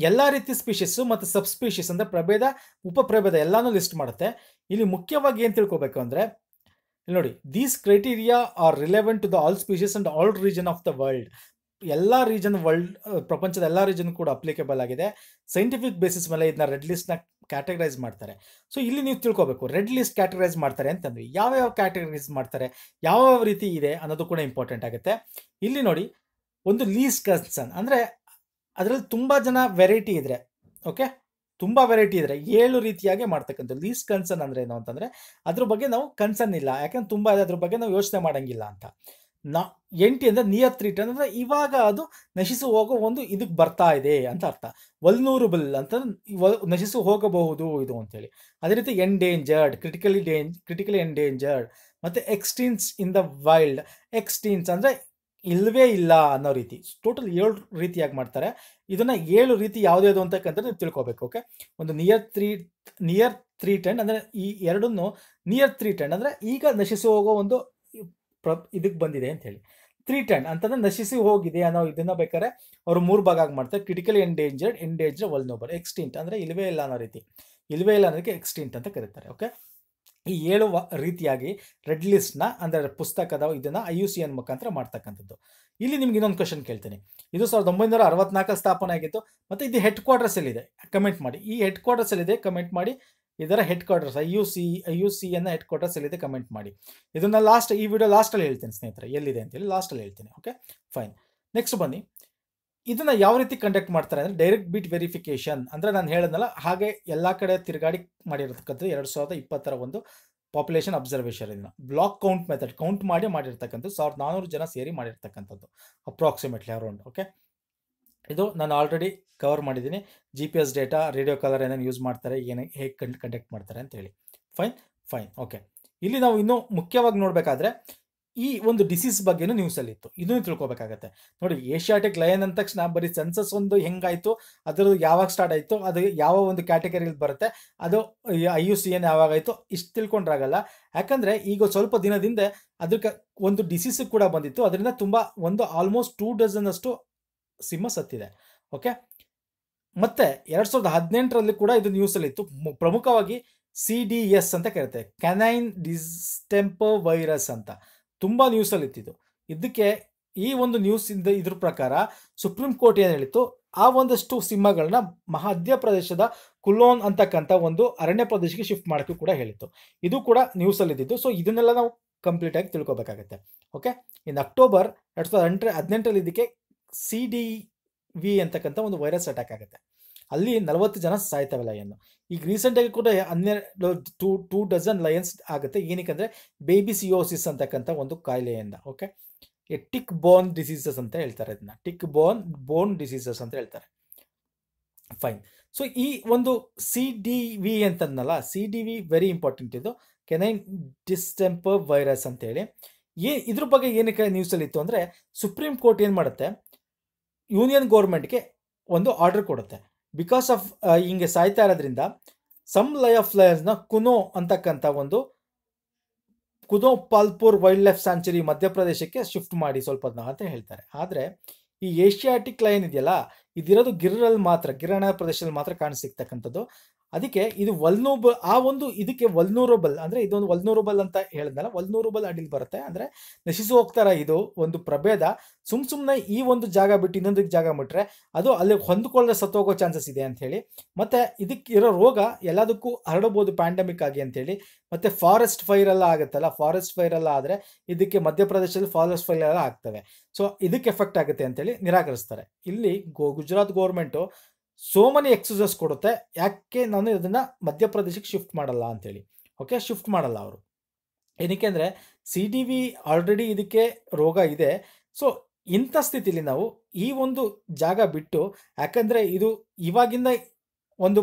ಎಲ್ಲ ರೀತಿ ಸ್ಪೀಷೀಸು ಮತ್ತು ಸಬ್ ಸ್ಪೀಷೀಸ್ ಅಂದರೆ ಪ್ರಭೇದ ಪ್ರಭೇದ ಎಲ್ಲಾನು ಲಿಸ್ಟ್ ಮಾಡುತ್ತೆ ಇಲ್ಲಿ ಮುಖ್ಯವಾಗಿ ಏನು ತಿಳ್ಕೋಬೇಕು ಅಂದರೆ ಇಲ್ಲಿ ನೋಡಿ these criteria are relevant to the all species and all region of the world ಎಲ್ಲ ರೀಜನ್ ವರ್ಲ್ಡ್ ಪ್ರಪಂಚದ ಎಲ್ಲ ರೀಜನ್ ಕೂಡ ಅಪ್ಲಿಕೇಬಲ್ ಆಗಿದೆ ಸೈಂಟಿಫಿಕ್ ಬೇಸಿಸ್ ಮೇಲೆ ಇದನ್ನ ರೆಡ್ ಲಿಸ್ಟ್ನ ಕ್ಯಾಟಗರೈಸ್ ಮಾಡ್ತಾರೆ ಸೊ ಇಲ್ಲಿ ನೀವು ತಿಳ್ಕೋಬೇಕು ರೆಡ್ ಲಿಸ್ಟ್ ಕ್ಯಾಟಗರೈಸ್ ಮಾಡ್ತಾರೆ ಅಂತಂದ್ರೆ ಯಾವ ಕ್ಯಾಟಗರೈಸ್ ಮಾಡ್ತಾರೆ ಯಾವ ಯಾವ ರೀತಿ ಇದೆ ಅನ್ನೋದು ಕೂಡ ಇಂಪಾರ್ಟೆಂಟ್ ಆಗುತ್ತೆ ಇಲ್ಲಿ ನೋಡಿ ಒಂದು ಲೀಸ್ ಕನ್ಸನ್ ಅಂದರೆ ಅದರಲ್ಲಿ ತುಂಬ ಜನ ವೆರೈಟಿ ಇದ್ರೆ ಓಕೆ ತುಂಬ ವೆರೈಟಿ ಇದ್ರೆ ಏಳು ರೀತಿಯಾಗಿ ಮಾಡ್ತಕ್ಕಂಥದ್ದು ಲೀಸ್ ಕನ್ಸರ್ನ್ ಅಂದ್ರೆ ಏನು ಅಂತಂದ್ರೆ ಅದ್ರ ಬಗ್ಗೆ ನಾವು ಕನ್ಸರ್ನ್ ಇಲ್ಲ ಯಾಕಂದ್ರೆ ತುಂಬ ಇದೆ ಅದ್ರ ಬಗ್ಗೆ ನಾವು ಯೋಚನೆ ಮಾಡಂಗಿಲ್ಲ ಅಂತ ನಾ ಎಂಟಿ ಅಂದ್ರೆ ನಿಯರ್ ರಿಟರ್ನ್ ಅಂದರೆ ಇವಾಗ ಅದು ನಶಿಸು ಹೋಗೋ ಒಂದು ಇದಕ್ಕೆ ಬರ್ತಾ ಇದೆ ಅಂತ ಅರ್ಥ ವಲ್ನೂರಬಲ್ ಅಂತ ನಶಿಸು ಹೋಗಬಹುದು ಇದು ಅಂತೇಳಿ ಅದೇ ರೀತಿ ಎಂಡೇಂಜರ್ಡ್ ಕ್ರಿಟಿಕಲಿ ಡೇಂಜ್ ಕ್ರಿಟಿಕಲಿ ಎಂಡೇಂಜರ್ಡ್ ಮತ್ತು ಎಕ್ಸ್ಟೀನ್ಸ್ ಇನ್ ದ ವೈಲ್ಡ್ ಎಕ್ಸ್ಟೀನ್ಸ್ ಅಂದರೆ ಇಲ್ಲವೇ ಇಲ್ಲ ಅನ್ನೋ ರೀತಿ ಟೋಟಲ್ ಏಳು ರೀತಿಯಾಗಿ ಮಾಡ್ತಾರೆ ಇದನ್ನು ಏಳು ರೀತಿ ಯಾವುದು ಅಂತಕ್ಕಂಥ ನೀವು ತಿಳ್ಕೊಬೇಕು ಓಕೆ ಒಂದು near threatened near threatened ಎರಡನ್ನು ನಿಯರ್ ತ್ರೀ ಟೆಂಡ್ ಅಂದರೆ ಈಗ ನಶಿಸಿ ಹೋಗೋ ಒಂದು ಪ್ರ ಇದಕ್ಕೆ ಬಂದಿದೆ ಅಂತ ಹೇಳಿ ತ್ರೀ ಟೆಂಡ್ ಅಂತಂದ್ರೆ ನಶಿಸಿ ಹೋಗಿದೆ ಅನ್ನೋ ಇದನ್ನ ಬೇಕಾದ್ರೆ ಅವರು ಮೂರು ಭಾಗ ಆಗಿ ಮಾಡ್ತಾರೆ critical endangered endangered vulnerable extinct ಅಂದರೆ ಇಲ್ವೇ ಇಲ್ಲ ಅನ್ನೋ ರೀತಿ ಇಲ್ವೇ ಇಲ್ಲ ಅನ್ನೋದಕ್ಕೆ ಎಕ್ಸ್ಟಿಂಟ್ ಅಂತ ಕರೀತಾರೆ ಓಕೆ ಈ ಏಳು ರೀತಿಯಾಗಿ ರೆಡ್ ಲಿಸ್ಟ್ನ ಅಂದರೆ ಪುಸ್ತಕದ ಇದನ್ನು ಐ ಯು ಸಿ ಎನ್ ಮುಖಾಂತರ ಮಾಡ್ತಕ್ಕಂಥದ್ದು ಇಲ್ಲಿ ನಿಮ್ಗೆ ಇನ್ನೊಂದು ಕ್ವಶನ್ ಕೇಳ್ತೀನಿ ಇದು ಸಾವಿರದ ಒಂಬೈನೂರ ಅರವತ್ನಾಲ್ಕು ಸ್ಥಾಪನೆ ಆಗಿತ್ತು ಮತ್ತು ಇದು ಹೆಡ್ ಕ್ವಾರ್ಟರ್ಸಲ್ಲಿದೆ ಕಮೆಂಟ್ ಮಾಡಿ ಈ ಹೆಡ್ ಕ್ವಾರ್ಟರ್ಸಲ್ಲಿದೆ ಕಮೆಂಟ್ ಮಾಡಿ ಇದರ headquarters I U C I U C ಎನ್ನ ಹೆಡ್ ಕ್ವಾರ್ಟರ್ಸಲ್ಲಿದೆ ಕಮೆಂಟ್ ಮಾಡಿ ಇದನ್ನು ಲಾಸ್ಟ್ ಈ ವಿಡಿಯೋ ಲಾಸ್ಟಲ್ಲಿ ಹೇಳ್ತೀನಿ ಸ್ನೇಹಿತರೆ ಎಲ್ಲಿದೆ ಅಂತೇಳಿ ಲಾಸ್ಟಲ್ಲಿ ಹೇಳ್ತೀನಿ ಓಕೆ ಫೈನ್ ನೆಕ್ಸ್ಟ್ ಬನ್ನಿ ಇದನ್ನ ಯಾವ ರೀತಿ ಕಂಡಕ್ಟ್ ಮಾಡ್ತಾರೆ ಅಂದರೆ ಡೈರೆಕ್ಟ್ ಬಿಟ್ ವೆರಿಫಿಕೇಶನ್ ಅಂದರೆ ನಾನು ಹೇಳಿದ್ನಲ್ಲ ಹಾಗೆ ಎಲ್ಲ ಕಡೆ ತಿರುಗಾಡಿ ಮಾಡಿರತಕ್ಕಂಥದ್ದು ಎರಡು ಸಾವಿರದ ಇಪ್ಪತ್ತರ ಒಂದು ಪಾಪ್ಯುಲೇಷನ್ ಅಬ್ಸರ್ವೇಷನ್ ಇದನ್ನ ಬ್ಲಾಕ್ ಕೌಂಟ್ ಮೆಥಡ್ ಕೌಂಟ್ ಮಾಡಿ ಮಾಡಿರ್ತಕ್ಕಂಥದ್ದು ಸಾವಿರದ ನಾನೂರು ಜನ ಸೇರಿ ಮಾಡಿರ್ತಕ್ಕಂಥದ್ದು ಅಪ್ರಾಕ್ಸಿಮೇಟ್ಲಿ ಅರೌಂಡ್ ಓಕೆ ಇದು ನಾನು ಆಲ್ರೆಡಿ ಕವರ್ ಮಾಡಿದ್ದೀನಿ G P S data radio collar ಏನೇನು ಯೂಸ್ ಮಾಡ್ತಾರೆ ಏನೇ ಹೇಗೆ ಕಂಡ್ ಕಂಡಕ್ಟ್ ಮಾಡ್ತಾರೆ ಹೇಳಿ ಫೈನ್ ಫೈನ್ ಓಕೆ ಇಲ್ಲಿ ನಾವು ಇನ್ನೂ ಮುಖ್ಯವಾಗಿ ನೋಡಬೇಕಾದ್ರೆ ಈ ಒಂದು ಡಿಸೀಸ್ ಬಗ್ಗೆನೂ ಅಲ್ಲಿ ಇತ್ತು ಇದನ್ನು ತಿಳ್ಕೊಬೇಕಾಗತ್ತೆ ನೋಡಿ ಏಷ್ಯಾಟಿಕ್ ಲಯನ್ ಅಂದ ತಕ್ಷಣ ಬರೀ ಸೆನ್ಸಸ್ ಒಂದು ಹೆಂಗಾಯ್ತು ಅದ್ರದ್ದು ಯಾವಾಗ ಸ್ಟಾರ್ಟ್ ಆಯಿತು ಅದು ಯಾವ ಒಂದು ಕ್ಯಾಟಗರಿಲಿ ಬರುತ್ತೆ ಅದು ಐ ಯು ಸಿ ಎನ್ ಯಾವಾಗಾಯಿತು ಇಷ್ಟು ತಿಳ್ಕೊಂಡ್ರಾಗಲ್ಲ ಯಾಕಂದ್ರೆ ಈಗ ಸ್ವಲ್ಪ ದಿನದಿಂದ ಅದಕ್ಕೆ ಒಂದು ಡಿಸೀಸ್ ಕೂಡ ಬಂದಿತ್ತು ಅದರಿಂದ ತುಂಬಾ ಒಂದು ಆಲ್ಮೋಸ್ಟ್ ಟೂ ಡಜನ್ ಅಷ್ಟು ಸಿಂಹ ಸತ್ತಿದೆ ಓಕೆ ಮತ್ತೆ ಎರಡ್ ಸಾವಿರದ ಹದಿನೆಂಟರಲ್ಲಿ ಕೂಡ ಇದು ನ್ಯೂಸ್ ಅಲ್ಲಿ ಇತ್ತು ಪ್ರಮುಖವಾಗಿ ಸಿ ಡಿ ಎಸ್ ಅಂತ ಕರೀತಾರೆ ಕೆನೈನ್ ಡಿಸ್ಟೆಂಪರ್ ವೈರಸ್ ಅಂತ ತುಂಬ ನ್ಯೂಸಲ್ಲಿ ಇತ್ತಿದ್ದು ಇದಕ್ಕೆ ಈ ಒಂದು ನ್ಯೂಸ್ ಇಂದ ಇದ್ರ ಪ್ರಕಾರ ಸುಪ್ರೀಂ ಕೋರ್ಟ್ ಏನು ಹೇಳಿತ್ತು ಆ ಒಂದಷ್ಟು ಸಿಂಹಗಳನ್ನ ಮಧ್ಯ ಪ್ರದೇಶದ ಕುಲೋನ್ ಅಂತಕ್ಕಂಥ ಒಂದು ಅರಣ್ಯ ಪ್ರದೇಶಕ್ಕೆ ಶಿಫ್ಟ್ ಮಾಡೋಕ್ಕೆ ಕೂಡ ಹೇಳಿತ್ತು ಇದು ಕೂಡ ನ್ಯೂಸಲ್ಲಿ ಇದ್ದಿತ್ತು ಸೊ ಇದನ್ನೆಲ್ಲ ನಾವು ಕಂಪ್ಲೀಟ್ ಆಗಿ ತಿಳ್ಕೊಬೇಕಾಗತ್ತೆ ಓಕೆ ಇನ್ನು ಅಕ್ಟೋಬರ್ ಎರಡು ಸಾವಿರದ ಎಂಟರ ಹದಿನೆಂಟರಲ್ಲಿ ಇದಕ್ಕೆ ಸಿ ಡಿ ವಿ ಅಂತಕ್ಕಂಥ ಒಂದು ವೈರಸ್ ಅಟ್ಯಾಕ್ ಆಗುತ್ತೆ ಅಲ್ಲಿ ನಲವತ್ತು ಜನ ಸಾಯ್ತವೆ ಲಯನ್ ಈಗ ರೀಸೆಂಟಾಗಿ ಕೂಡ ಹನ್ನೆರಡು ಟೂ ಟೂ ಡಜನ್ ಲಯನ್ಸ್ ಆಗುತ್ತೆ ಏನಕ್ಕೆ ಬೇಬಿ ಸಿಯೋಸಿಸ್ ಅಂತಕ್ಕಂಥ ಒಂದು ಕಾಯಿಲೆಯಿಂದ ಓಕೆ ಟಿಕ್ ಬೋನ್ ಡಿಸೀಸಸ್ ಅಂತ ಹೇಳ್ತಾರೆ ಇದನ್ನ ಟಿಕ್ ಬೋನ್ ಬೋನ್ ಡಿಸೀಸಸ್ ಅಂತ ಹೇಳ್ತಾರೆ ಫೈನ್ ಸೊ ಈ ಒಂದು ಸಿ ಡಿ ವಿ ಅಂತಂದಲ್ಲ C D V very important ಇದು ಕೆನೈನ್ ಡಿಸ್ಟೆಂಪರ್ ವೈರಸ್ ಅಂತೇಳಿ ಏ ಇದ್ರ ಬಗ್ಗೆ ಏನಕ್ಕೆ ಅಲ್ಲಿ ಇತ್ತು ಅಂದರೆ ಸುಪ್ರೀಂ ಕೋರ್ಟ್ ಏನು ಮಾಡುತ್ತೆ ಯೂನಿಯನ್ ಗೌರ್ಮೆಂಟ್ಗೆ ಒಂದು ಆರ್ಡರ್ ಕೊಡುತ್ತೆ ಬಿಕಾಸ್ ಆಫ್ uh, ಹಿಂಗೆ ಸಾಯ್ತಾ ಇರೋದ್ರಿಂದ ಸಮ್ ಲೈ ಆಫ್ ಲಯನ್ಸ್ನ ಕುನೋ ಅಂತಕ್ಕಂಥ ಒಂದು Kuno Palpur wildlife sanctuary ಮಧ್ಯಪ್ರದೇಶಕ್ಕೆ ಶಿಫ್ಟ್ ಮಾಡಿ ಸ್ವಲ್ಪ ಅಂತ ಹೇಳ್ತಾರೆ ಆದರೆ ಈ ಏಷ್ಯಾಟಿಕ್ ಲೈನ್ ಇದೆಯಲ್ಲ ಇದಿರೋದು ಗಿರ್ರಲ್ಲಿ ಮಾತ್ರ ಗಿರಣ ಪ್ರದೇಶದಲ್ಲಿ ಮಾತ್ರ ಕಾಣಿಸಿಕ್ತಕ್ಕಂಥದ್ದು ಅದಕ್ಕೆ ಇದು ವಲ್ನೂಬ್ ಆ ಒಂದು ಇದಕ್ಕೆ ವಲ್ನೂರೋಬಲ್ ಅಂದರೆ ಇದೊಂದು ವಲ್ನೂರೋಬಲ್ ಅಂತ ಹೇಳಿದ್ನಲ್ಲ ವಲ್ನೂರೋಬಲ್ ಅಡಿಲಿ ಬರುತ್ತೆ ಅಂದರೆ ನಶಿಸು ಹೋಗ್ತಾರೆ ಇದು ಒಂದು ಪ್ರಭೇದ ಸುಮ್ ಸುಮ್ಮನೆ ಈ ಒಂದು ಜಾಗ ಬಿಟ್ಟು ಇನ್ನೊಂದಕ್ಕೆ ಜಾಗ ಬಿಟ್ಟರೆ ಅದು ಅಲ್ಲಿ ಹೊಂದ್ಕೊಳ್ಳದೆ ಸತ್ತೋಗೋ ಚಾನ್ಸಸ್ ಇದೆ ಅಂಥೇಳಿ ಮತ್ತು ಇರೋ ರೋಗ ಎಲ್ಲದಕ್ಕೂ ಹರಡಬಹುದು ಪ್ಯಾಂಡಮಿಕ್ ಆಗಿ ಅಂಥೇಳಿ ಮತ್ತು ಫಾರೆಸ್ಟ್ ಫೈರ್ ಎಲ್ಲ ಆಗುತ್ತಲ್ಲ ಫಾರೆಸ್ಟ್ ಫೈರ್ ಎಲ್ಲ ಆದರೆ ಇದಕ್ಕೆ ಮಧ್ಯಪ್ರದೇಶದಲ್ಲಿ ಫಾರೆಸ್ಟ್ ಫೈರ್ ಎಲ್ಲ ಆಗ್ತವೆ ಸೊ ಇದಕ್ಕೆ ಎಫೆಕ್ಟ್ ಆಗುತ್ತೆ ಅಂತೇಳಿ ನಿರಾಕರಿಸ್ತಾರೆ ಇಲ್ಲಿ ಗೋ ಗುಜರಾತ್ ಗೌರ್ಮೆಂಟು ಸೋಮನಿ ಎಕ್ಸಸಸ್ ಕೊಡುತ್ತೆ ಯಾಕೆ ನಾನು ಇದನ್ನು ಮಧ್ಯಪ್ರದೇಶಕ್ಕೆ ಶಿಫ್ಟ್ ಮಾಡಲ್ಲ ಹೇಳಿ ಓಕೆ ಶಿಫ್ಟ್ ಮಾಡಲ್ಲ ಅವರು ಏನಕ್ಕೆ ಅಂದರೆ ಸಿ ಡಿ ವಿ ಆಲ್ರೆಡಿ ಇದಕ್ಕೆ ರೋಗ ಇದೆ ಸೊ ಇಂಥ ಸ್ಥಿತಿಲಿ ನಾವು ಈ ಒಂದು ಜಾಗ ಬಿಟ್ಟು ಯಾಕಂದರೆ ಇದು ಇವಾಗಿಂದ ಒಂದು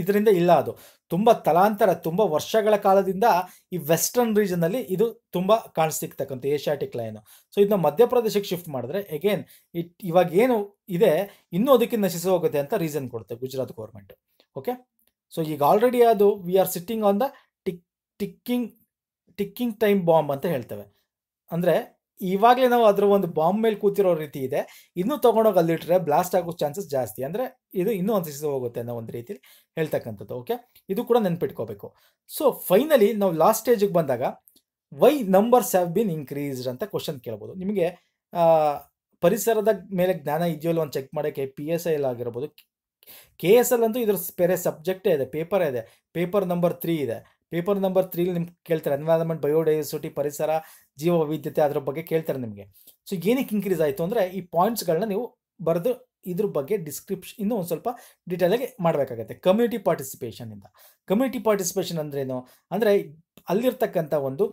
ಇದರಿಂದ ಇಲ್ಲ ಅದು ತುಂಬ ತಲಾಂತರ ತುಂಬ ವರ್ಷಗಳ ಕಾಲದಿಂದ ಈ ವೆಸ್ಟರ್ನ್ ಅಲ್ಲಿ ಇದು ತುಂಬ ಕಾಣಿಸ್ತಿಕ್ತಕ್ಕಂಥ ಏಷ್ಯಾಟಿಕ್ ಲೈನು ಸೊ ಇದನ್ನ ಮಧ್ಯಪ್ರದೇಶಕ್ಕೆ ಶಿಫ್ಟ್ ಮಾಡಿದ್ರೆ ಅಗೇನ್ ಇಟ್ ಇವಾಗ ಏನು ಇದೆ ಇನ್ನೂ ಅದಕ್ಕೆ ನಶಿಸಿ ಹೋಗುತ್ತೆ ಅಂತ ರೀಸನ್ ಕೊಡುತ್ತೆ ಗುಜರಾತ್ ಗೌರ್ಮೆಂಟ್ ಓಕೆ ಸೊ ಈಗ ಆಲ್ರೆಡಿ ಅದು we are sitting on the tick ticking ticking time bomb ಅಂತ ಹೇಳ್ತೇವೆ ಅಂದರೆ ಇವಾಗಲೇ ನಾವು ಅದರ ಒಂದು ಬಾಂಬ್ ಮೇಲೆ ಕೂತಿರೋ ರೀತಿ ಇದೆ ಇನ್ನೂ ತೊಗೊಂಡೋಗಿ ಅಲ್ಲಿಟ್ರೆ ಬ್ಲಾಸ್ಟ್ ಆಗೋ ಚಾನ್ಸಸ್ ಜಾಸ್ತಿ ಅಂದರೆ ಇದು ಇನ್ನೂ ಒಂದು ಸಿಸ್ ಹೋಗುತ್ತೆ ಅನ್ನೋ ಒಂದು ರೀತಿಲಿ ಹೇಳ್ತಕ್ಕಂಥದ್ದು ಓಕೆ ಇದು ಕೂಡ ನೆನ್ಪಿಟ್ಕೋಬೇಕು ಸೊ ಫೈನಲಿ ನಾವು ಲಾಸ್ಟ್ ಸ್ಟೇಜಿಗೆ ಬಂದಾಗ why numbers have been increased ಅಂತ ಕ್ವಶನ್ ಕೇಳ್ಬೋದು ನಿಮಗೆ ಪರಿಸರದ ಮೇಲೆ ಜ್ಞಾನ ಇದೆಯೋ ಒಂದು ಚೆಕ್ ಮಾಡೋಕ್ಕೆ ಪಿ ಎಸ್ ಐ ಎಲ್ ಆಗಿರ್ಬೋದು ಕೆ ಎಸ್ ಎಲ್ ಅಂತೂ ಇದ್ರ ಬೇರೆ ಸಬ್ಜೆಕ್ಟೇ ಇದೆ ಪೇಪರ್ ಇದೆ ಪೇಪರ್ ನಂಬರ್ ತ್ರೀ ಇದೆ ಪೇಪರ್ ನಂಬರ್ ತ್ರೀಲಿ ನಿಮ್ಗೆ ಕೇಳ್ತಾರೆ ಎನ್ವೈರನ್ಮೆಂಟ್ ಬಯೋಡೈವರ್ಸಿಟಿ ಪರಿಸರ ಜೀವ ವೈವಿಧ್ಯತೆ ಅದರ ಬಗ್ಗೆ ಕೇಳ್ತಾರೆ ನಿಮಗೆ ಸೊ ಏನಕ್ಕೆ ಇನ್ಕ್ರೀಸ್ ಆಯಿತು ಅಂದರೆ ಈ ಪಾಯಿಂಟ್ಸ್ಗಳನ್ನ ನೀವು ಬರೆದು ಇದ್ರ ಬಗ್ಗೆ ಡಿಸ್ಕ್ರಿಪ್ಷನ್ ಇನ್ನೂ ಒಂದು ಸ್ವಲ್ಪ ಡೀಟೇಲಾಗಿ ಮಾಡಬೇಕಾಗತ್ತೆ ಕಮ್ಯುನಿಟಿ ಪಾರ್ಟಿಸಿಪೇಷನಿಂದ ಕಮ್ಯುನಿಟಿ ಪಾರ್ಟಿಸಿಪೇಷನ್ ಅಂದ್ರೇನು ಅಂದರೆ ಅಲ್ಲಿರ್ತಕ್ಕಂಥ ಒಂದು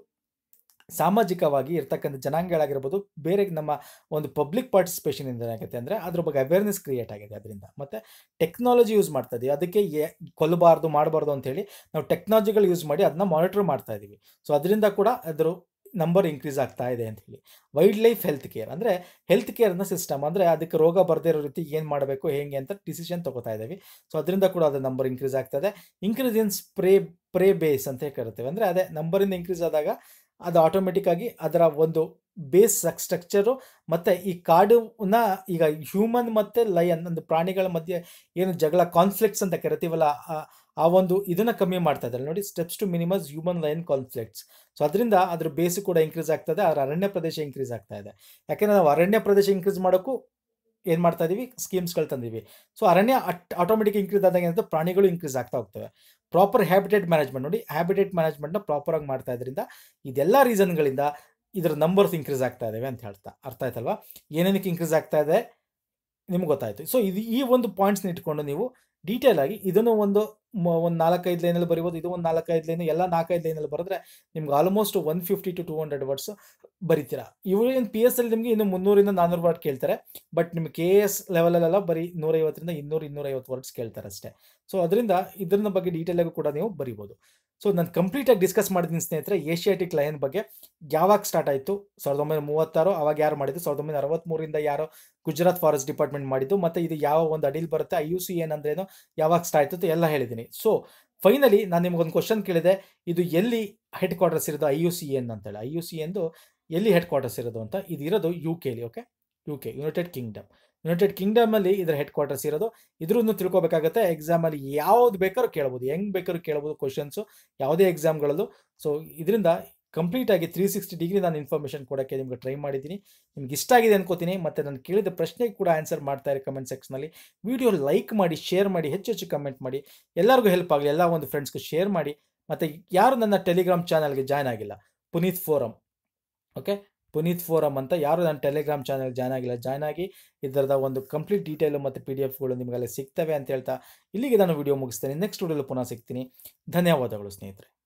ಸಾಮಾಜಿಕವಾಗಿ ಇರ್ತಕ್ಕಂಥ ಜನಾಂಗಗಳಾಗಿರ್ಬೋದು ಬೇರೆ ನಮ್ಮ ಒಂದು ಪಬ್ಲಿಕ್ ಪಾರ್ಟಿಸಿಪೇಷನ್ ಇಂದ ಏನಾಗುತ್ತೆ ಅಂದರೆ ಅದ್ರ ಬಗ್ಗೆ ಅವೇರ್ನೆಸ್ ಕ್ರಿಯೇಟ್ ಆಗಿದೆ ಅದರಿಂದ ಮತ್ತು ಟೆಕ್ನಾಲಜಿ ಯೂಸ್ ಮಾಡ್ತಾ ಇದೀವಿ ಅದಕ್ಕೆ ಕೊಲ್ಲಬಾರ್ದು ಮಾಡಬಾರ್ದು ಅಂತೇಳಿ ನಾವು ಟೆಕ್ನಾಲಜಿಗಳು ಯೂಸ್ ಮಾಡಿ ಅದನ್ನ ಮಾನಿಟರ್ ಮಾಡ್ತಾ ಇದ್ದೀವಿ ಸೊ ಅದರಿಂದ ಕೂಡ ಅದರ ನಂಬರ್ ಇನ್ಕ್ರೀಸ್ ಆಗ್ತಾ ಇದೆ ಅಂತ ಹೇಳಿ ವೈಲ್ಡ್ ಲೈಫ್ ಹೆಲ್ತ್ ಕೇರ್ ಅಂದರೆ ಹೆಲ್ತ್ ಕೇರ್ನ ಸಿಸ್ಟಮ್ ಅಂದರೆ ಅದಕ್ಕೆ ರೋಗ ಬರದೇ ಇರೋ ರೀತಿ ಏನು ಮಾಡಬೇಕು ಹೇಗೆ ಅಂತ ಡಿಸಿಷನ್ ತೊಗೋತಾ ಇದ್ದೀವಿ ಸೊ ಅದರಿಂದ ಕೂಡ ಅದು ನಂಬರ್ ಇನ್ಕ್ರೀಸ್ ಆಗ್ತದೆ ಇನ್ಕ್ರೀಸ್ ಇನ್ ಸ್ಪ್ರೇ ಪ್ರೇ ಬೇಸ್ ಅಂತ ಕರಿತೇವೆ ಅಂದರೆ ಅದೇ ನಂಬರಿಂದ ಇನ್ಕ್ರೀಸ್ ಆದಾಗ ಅದು ಆಟೋಮೆಟಿಕ್ಕಾಗಿ ಅದರ ಒಂದು ಬೇಸ್ ಸ್ಟ್ರಕ್ಚರು ಮತ್ತು ಈ ಕಾಡುನ ಈಗ ಹ್ಯೂಮನ್ ಮತ್ತು ಲಯನ್ ಒಂದು ಪ್ರಾಣಿಗಳ ಮಧ್ಯೆ ಏನು ಜಗಳ ಕಾನ್ಫ್ಲಿಕ್ಟ್ಸ್ ಅಂತ ಕರಿತೀವಲ್ಲ ಆ ಒಂದು ಇದನ್ನು ಕಮ್ಮಿ ಮಾಡ್ತಾ ಇದ್ದಾರೆ ನೋಡಿ steps to minimise human lion conflicts so ಅದರಿಂದ ಅದ್ರ ಬೇಸು ಕೂಡ ಇನ್ಕ್ರೀಸ್ ಆಗ್ತದೆ ಅದರ ಅರಣ್ಯ ಪ್ರದೇಶ ಇನ್ಕ್ರೀಸ್ ಆಗ್ತಾ ಇದೆ ಯಾಕೆಂದರೆ ನಾವು ಅರಣ್ಯ ಪ್ರದೇಶ ಇನ್ಕ್ರೀಸ್ ಮಾಡೋಕ್ಕೂ ಏನು ಮಾಡ್ತಾ ಇದೀವಿ ಸ್ಕೀಮ್ಸ್ಗಳು ತಂದಿದ್ದೀವಿ ಸೊ ಅರಣ್ಯ ಅಟ್ ಆಟೋಮೆಟಿಕ್ ಇನ್ಕ್ರೀಸ್ ಆದಾಗ ಏನಂತ ಪ್ರಾಣಿಗಳು ಇನ್ಕ್ರೀಸ್ ಆಗ್ತಾ ಹೋಗ್ತವೆ ಪ್ರಾಪರ್ ಹ್ಯಾಬಿಟೇಟ್ ಮ್ಯಾನೇಜ್ಮೆಂಟ್ ನೋಡಿ ಹ್ಯಾಬಿಟೇಟ್ ಮ್ಯಾನೇಜ್ಮೆಂಟ್ನ ಆಗಿ ಮಾಡ್ತಾ ಇದರಿಂದ ಇದೆಲ್ಲ ರೀಸನ್ಗಳಿಂದ ಇದ್ರ ನಂಬರ್ಸ್ ಇನ್ಕ್ರೀಸ್ ಆಗ್ತಾ ಇದ್ದಾವೆ ಅಂತ ಹೇಳ್ತಾ ಅರ್ಥ ಆಯ್ತಲ್ವಾ ಏನೇನಕ್ಕೆ ಇನ್ಕ್ರೀಸ್ ಆಗ್ತಾ ಇದೆ ನಿಮ್ಗೆ ಗೊತ್ತಾಯಿತು ಸೊ ಇದು ಈ ಒಂದು ಪಾಯಿಂಟ್ಸ್ನ ಇಟ್ಕೊಂಡು ನೀವು ಡೀಟೇಲ್ ಆಗಿ ಇದನ್ನು ಒಂದು ಒಂದು ನಾಲ್ಕೈದು ಲೈನಲ್ಲಿ ಬರಿಬೋದು ಇದು ಒಂದು ನಾಲ್ಕೈದು ಲೈನ್ ಎಲ್ಲ ನಾಲ್ಕೈದು ಲೈನಲ್ಲಿ ಬರೆದ್ರೆ ನಿಮ್ಗೆ almost one fifty to two hundred words ಇವರು ಇವ್ರೇನು ಪಿ ಎಸ್ ಅಲ್ಲಿ ನಿಮಗೆ ಇನ್ನು ಮುನ್ನೂರಿಂದ ನಾನ್ನೂರು ವರ್ಡ್ ಕೇಳ್ತಾರೆ ಬಟ್ ನಿಮ್ಗೆ ಕೆ ಎ ಎಸ್ ಲೆವೆಲಲ್ಲೆಲ್ಲ ಬರೀ ನೂರೈವತ್ತರಿಂದ ಇನ್ನೂರು ಇನ್ನೂರೈವತ್ತು ವರ್ಡ್ಸ್ ಕೇಳ್ತಾರೆ ಅಷ್ಟೇ ಸೊ ಅದರಿಂದ ಇದ್ರ ಬಗ್ಗೆ ಡೀಟೇಲಾಗೂ ಕೂಡ ನೀವು ಬರಿಬೋದು ಸೊ ನಾನು ಕಂಪ್ಲೀಟಾಗಿ ಡಿಸ್ಕಸ್ ಮಾಡಿದ್ದೀನಿ ಸ್ನೇಹಿತರೆ ಏಷ್ಯಾಟಿಕ್ ಲಯನ್ ಬಗ್ಗೆ ಯಾವಾಗ ಸ್ಟಾರ್ಟ್ ಆಯಿತು ಸಾವಿರದ ಒಂಬೈನೂರ ಮೂವತ್ತಾರು ಅವಾಗ ಯಾರು ಮಾಡಿದ್ದು ಸಾವಿರದ ಒಂಬೈನೂರ ಅರವತ್ತ್ಮೂರಿಂದ ಯಾರೋ ಗುಜರಾತ್ ಫಾರೆಸ್ಟ್ ಡಿಪಾರ್ಟ್ಮೆಂಟ್ ಮಾಡಿದ್ದು ಮತ್ತು ಇದು ಯಾವ ಒಂದು ಅಡಿಲಿ ಬರುತ್ತೆ ಐ ಯು ಸಿ ಏನಂದ್ರೇನು ಯಾವಾಗ ಸ್ಟಾರ್ಟ್ ಆಯಿತು ಎಲ್ಲ ಹೇಳಿದ್ದೀನಿ ಸೊ ಫೈನಲಿ ನಾನು ನಿಮಗೊಂದು ಕ್ವಶನ್ ಕೇಳಿದೆ ಇದು ಎಲ್ಲಿ ಹೆಡ್ ಕ್ವಾರ್ಟರ್ಸ್ ಇರೋದು ಐ ಯು ಸಿ ಎನ್ ಅಂತೇಳಿ ಐ ಯು ಸಿ ಎಂದು ಎಲ್ಲಿ ಹೆಡ್ ಕ್ವಾರ್ಟರ್ಸ್ ಇರೋದು ಅಂತ ಇದು ಇರೋದು ಯು ಕೆಲಿ okay U K United Kingdom United Kingdom ಅಲ್ಲಿ ಇದರ ಹೆಡ್ ಕ್ವಾರ್ಟರ್ಸ್ ಇರೋದು ಇದ್ರೂ ತಿಳ್ಕೋಬೇಕಾಗುತ್ತೆ ಎಕ್ಸಾಮ್ ಅಲ್ಲಿ ಯಾವ್ದು ಬೇಕಾದ್ರೂ ಕೇಳ್ಬೋದು ಹೆಂಗ್ ಬೇಕಾದ್ರು ಕೇಳ್ಬೋದು ಕ್ವಶನ್ಸ್ ಯಾವುದೇ ಎಕ್ಸಾಮ್ಗಳಲ್ಲೂ ಸೊ ಇದರಿಂದ ಕಂಪ್ಲೀಟ್ ಆಗಿ ತ್ರೀ ಸಿಕ್ಸ್ಟಿ ಡಿಗ್ರಿ ನಾನು ಇನ್ಫಾರ್ಮೇಶನ್ ಕೊಡೋಕ್ಕೆ ನಿಮ್ಗೆ ಟ್ರೈ ಮಾಡಿದ್ದೀನಿ ನಿಮ್ಗೆ ಇಷ್ಟ ಆಗಿದೆ ಅನ್ಕೋತೀನಿ ಮತ್ತು ನಾನು ಕೇಳಿದ ಪ್ರಶ್ನೆಗೆ ಕೂಡ ಆನ್ಸರ್ ಮಾಡ್ತಾ ಇರೋ ಕಮೆಂಟ್ ಸೆಕ್ಷನಲ್ಲಿ ವಿಡಿಯೋ ಲೈಕ್ ಮಾಡಿ ಶೇರ್ ಮಾಡಿ ಹೆಚ್ಚು ಹೆಚ್ಚು ಕಮೆಂಟ್ ಮಾಡಿ ಎಲ್ಲರಿಗೂ ಹೆಲ್ಪ್ ಆಗಲಿ ಎಲ್ಲ ಒಂದು ಫ್ರೆಂಡ್ಸ್ಗೂ ಶೇರ್ ಮಾಡಿ ಮತ್ತು ಯಾರು ನನ್ನ ಟೆಲಿಗ್ರಾಮ್ ಚಾನಲ್ಗೆ ಜಾಯ್ನ್ ಆಗಿಲ್ಲ Puneeth forum okay Puneeth forum ಅಂತ ಯಾರು ನನ್ನ ಟೆಲಿಗ್ರಾಮ್ ಚಾನಲ್ ಜಾಯ್ನ್ ಆಗಿಲ್ಲ ಜಾಯ್ನ್ ಆಗಿ ಇದರದ ಒಂದು ಕಂಪ್ಲೀಟ್ ಡೀಟೇಲು ಮತ್ತು ಪಿ ಡಿ ಎಫ್ಗಳು ನಿಮಗೆಲ್ಲ ಸಿಗ್ತವೆ ಅಂತ ಹೇಳ್ತಾ ಇಲ್ಲಿಗೆ ನಾನು ವಿಡಿಯೋ ಮುಗಿಸ್ತೇನೆ ನೆಕ್ಸ್ಟ್ ವಿಡಿಯೋಲಿ ಪುನಃ ಸಿಗ್ತೀನಿ ಧನ್ಯವಾದಗಳು ಸ್ನೇಹಿತರೆ